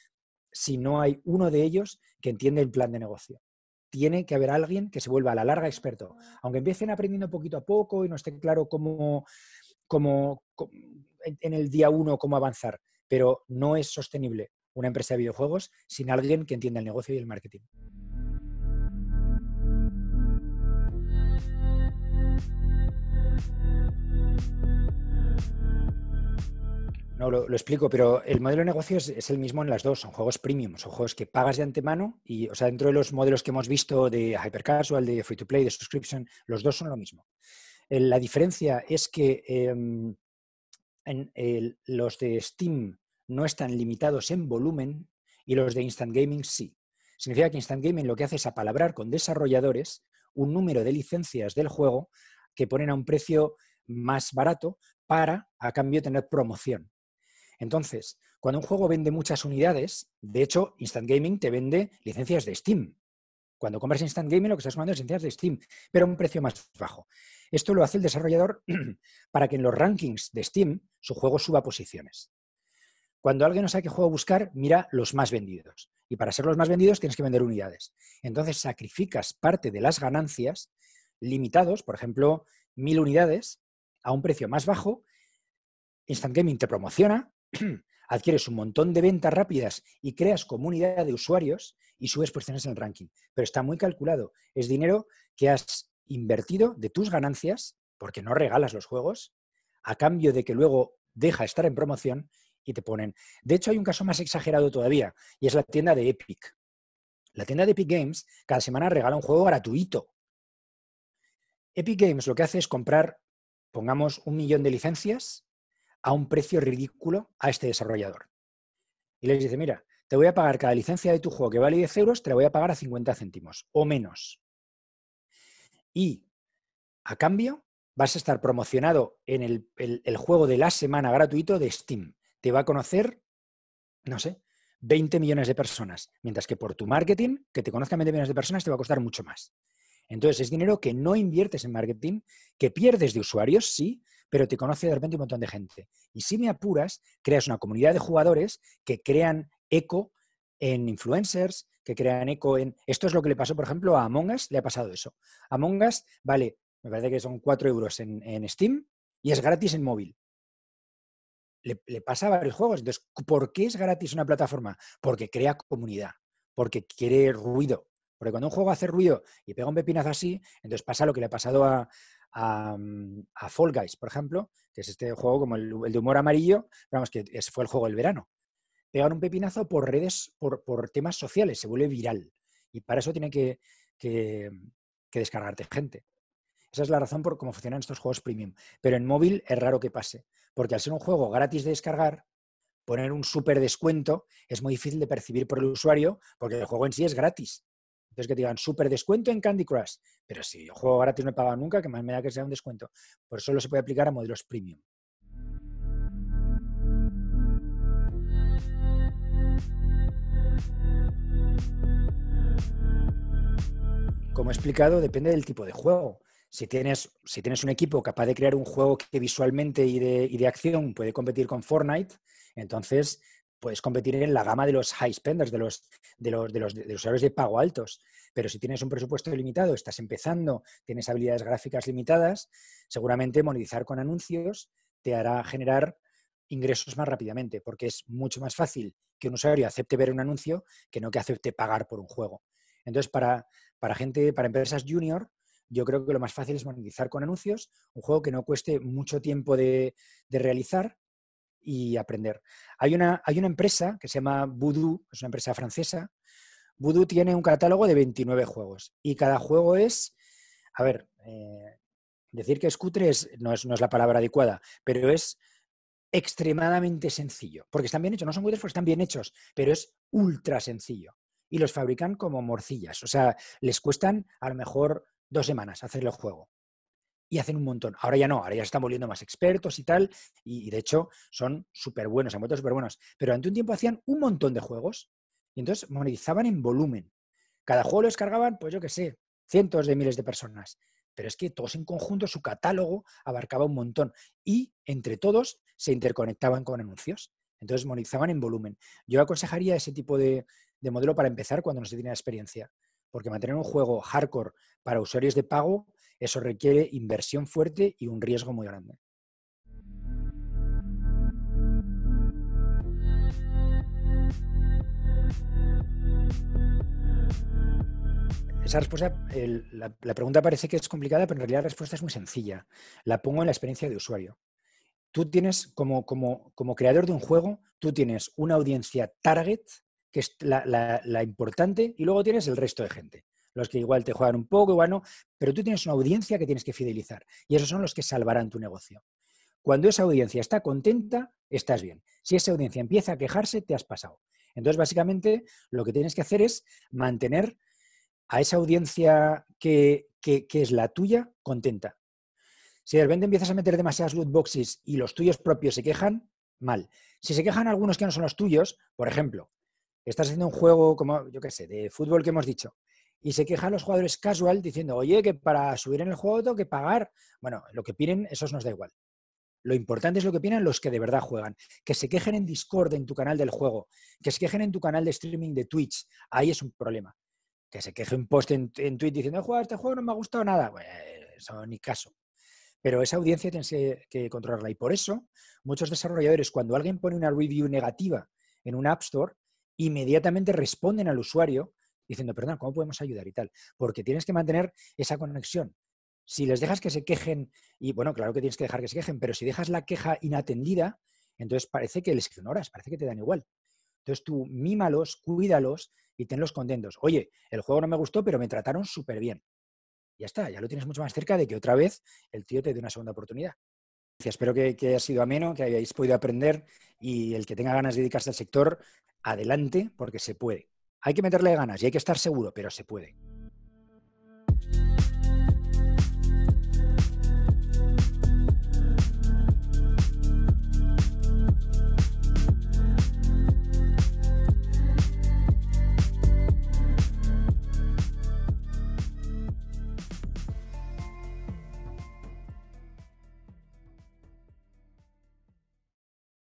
si no hay uno de ellos que entiende el plan de negocio. Tiene que haber alguien que se vuelva a la larga experto. Aunque empiecen aprendiendo poquito a poco y no esté claro cómo en el día uno cómo avanzar, pero no es sostenible una empresa de videojuegos sin alguien que entienda el negocio y el marketing. No, lo, explico, pero el modelo de negocio es, el mismo en las dos. Son juegos premium, son juegos que pagas de antemano y, o sea, dentro de los modelos que hemos visto de hyper casual, de free to play, de subscription, los dos son lo mismo. Eh, la diferencia es que em, los de Steam no están limitados en volumen y los de Instant Gaming sí. Significa que Instant Gaming lo que hace es apalabrar con desarrolladores un número de licencias del juego que ponen a un precio más barato para, a cambio, tener promoción. Entonces, cuando un juego vende muchas unidades, de hecho, Instant Gaming te vende licencias de Steam. Cuando compras Instant Gaming lo que estás jugando es licencias de Steam, pero a un precio más bajo. Esto lo hace el desarrollador para que en los rankings de Steam su juego suba posiciones. Cuando alguien no sabe qué juego buscar, mira los más vendidos. Y para ser los más vendidos tienes que vender unidades. Entonces sacrificas parte de las ganancias limitados, por ejemplo, mil unidades, a un precio más bajo. Instant Gaming te promociona, adquieres un montón de ventas rápidas y creas comunidad de usuarios y subes posiciones en el ranking. Pero está muy calculado. Es dinero que has invertido de tus ganancias, porque no regalas los juegos, a cambio de que luego deja estar en promoción y te ponen. De hecho, hay un caso más exagerado todavía, y es la tienda de Epic. La tienda de Epic Games cada semana regala un juego gratuito. Epic Games lo que hace es comprar, pongamos, un millón de licencias a un precio ridículo a este desarrollador. Y les dice, mira, te voy a pagar cada licencia de tu juego que vale 10 euros, te la voy a pagar a 50 céntimos o menos. Y a cambio, vas a estar promocionado en el, juego de la semana gratuito de Steam. Te va a conocer, no sé, 20 millones de personas, mientras que por tu marketing, que te conozcan 20 millones de personas, te va a costar mucho más. Entonces, es dinero que no inviertes en marketing, que pierdes de usuarios, sí, pero te conoce de repente un montón de gente. Y si me apuras, creas una comunidad de jugadores que crean eco en influencers, que crean eco en... Esto es lo que le pasó, por ejemplo, a Among Us, le ha pasado eso. Among Us vale, me parece que son 4 euros en, Steam y es gratis en móvil. Le, le, pasa a varios juegos. Entonces, ¿por qué es gratis una plataforma? Porque crea comunidad, porque quiere ruido. Porque cuando un juego hace ruido y pega un pepinazo así, entonces pasa lo que le ha pasado a, Mm, a, Fall Guys, por ejemplo, que es este juego como el, de humor amarillo, digamos que fue el juego del verano. Pegar un pepinazo por redes, por, temas sociales, se vuelve viral. Y para eso tiene que, que, que descargarte gente. Esa es la razón por cómo funcionan estos juegos premium. Pero en móvil es raro que pase, porque al ser un juego gratis de descargar, poner un súper descuento es muy difícil de percibir por el usuario, porque el juego en sí es gratis. Entonces que te digan, súper descuento en Candy Crush. Pero si yo juego gratis no he pagado nunca, que más me da que sea un descuento. Por eso solo se puede aplicar a modelos premium. Como he explicado, depende del tipo de juego. Si tienes, si tienes un equipo capaz de crear un juego que visualmente y de, y de acción puede competir con Fortnite, entonces puedes competir en la gama de los high spenders, de los, de usuarios de pago altos. Pero si tienes un presupuesto limitado, estás empezando, tienes habilidades gráficas limitadas, seguramente monetizar con anuncios te hará generar ingresos más rápidamente, porque es mucho más fácil que un usuario acepte ver un anuncio que no que acepte pagar por un juego. Entonces, para, para gente, para empresas junior, yo creo que lo más fácil es monetizar con anuncios, un juego que no cueste mucho tiempo de, de realizar y aprender. Hay una, hay una empresa que se llama Voodoo, es una empresa francesa. Voodoo tiene un catálogo de 29 juegos y cada juego es, a ver, eh, decir que es cutre no, es, la palabra adecuada, pero es extremadamente sencillo, porque están bien hechos, no son cutres porque están bien hechos, pero es ultra sencillo. Y los fabrican como morcillas, o sea, les cuestan a lo mejor dos semanas hacer el juego y hacen un montón. Ahora ya no, ahora ya están volviendo más expertos y tal, y, de hecho son súper buenos, han vuelto súper buenos. Pero ante un tiempo hacían un montón de juegos y entonces monetizaban en volumen. Cada juego lo descargaban, pues yo qué sé, cientos de miles de personas. Pero es que todos en conjunto, su catálogo abarcaba un montón y entre todos se interconectaban con anuncios. Entonces monetizaban en volumen. Yo aconsejaría ese tipo de, de modelo para empezar cuando no se tiene experiencia porque mantener un juego hardcore para usuarios de pago eso requiere inversión fuerte y un riesgo muy grande. Esa respuesta, la, pregunta parece que es complicada, pero en realidad la respuesta es muy sencilla. La pongo en la experiencia de usuario tú tienes, como, como, creador de un juego, tú tienes una audiencia target, que es la, importante, y luego tienes el resto de gente los que igual te juegan un poco, igual no, pero tú tienes una audiencia que tienes que fidelizar y esos son los que salvarán tu negocio. Cuando esa audiencia está contenta, estás bien. Si esa audiencia empieza a quejarse, te has pasado. Entonces, básicamente, lo que tienes que hacer es mantener a esa audiencia que, es la tuya contenta. Si de repente empiezas a meter demasiadas loot boxes y los tuyos propios se quejan, mal. Si se quejan algunos que no son los tuyos, por ejemplo, estás haciendo un juego como, yo qué sé, de fútbol que hemos dicho, y se quejan los jugadores casual diciendo, oye, que para subir en el juego tengo que pagar. Bueno, lo que piden, esos nos da igual. Lo importante es lo que piden los que de verdad juegan. Que se quejen en Discord, en tu canal del juego. Que se quejen en tu canal de streaming de Twitch. Ahí es un problema. Que se queje un post en, en Twitch diciendo, juega este juego, no me ha gustado nada. Bueno, eso ni caso. Pero esa audiencia tienes que controlarla. Y por eso, muchos desarrolladores, cuando alguien pone una review negativa en un App Store, inmediatamente responden al usuario diciendo, perdón, ¿cómo podemos ayudar y tal? Porque tienes que mantener esa conexión. Si les dejas que se quejen, y bueno, claro que tienes que dejar que se quejen, pero si dejas la queja inatendida, entonces parece que les ignoras, parece que te dan igual. Entonces tú mímalos, cuídalos y tenlos contentos. Oye, el juego no me gustó, pero me trataron súper bien. Ya está, ya lo tienes mucho más cerca de que otra vez el tío te dé una segunda oportunidad. Espero que, que haya sido ameno, que hayáis podido aprender y el que tenga ganas de dedicarse al sector, adelante porque se puede. Hay que meterle ganas y hay que estar seguro, pero se puede.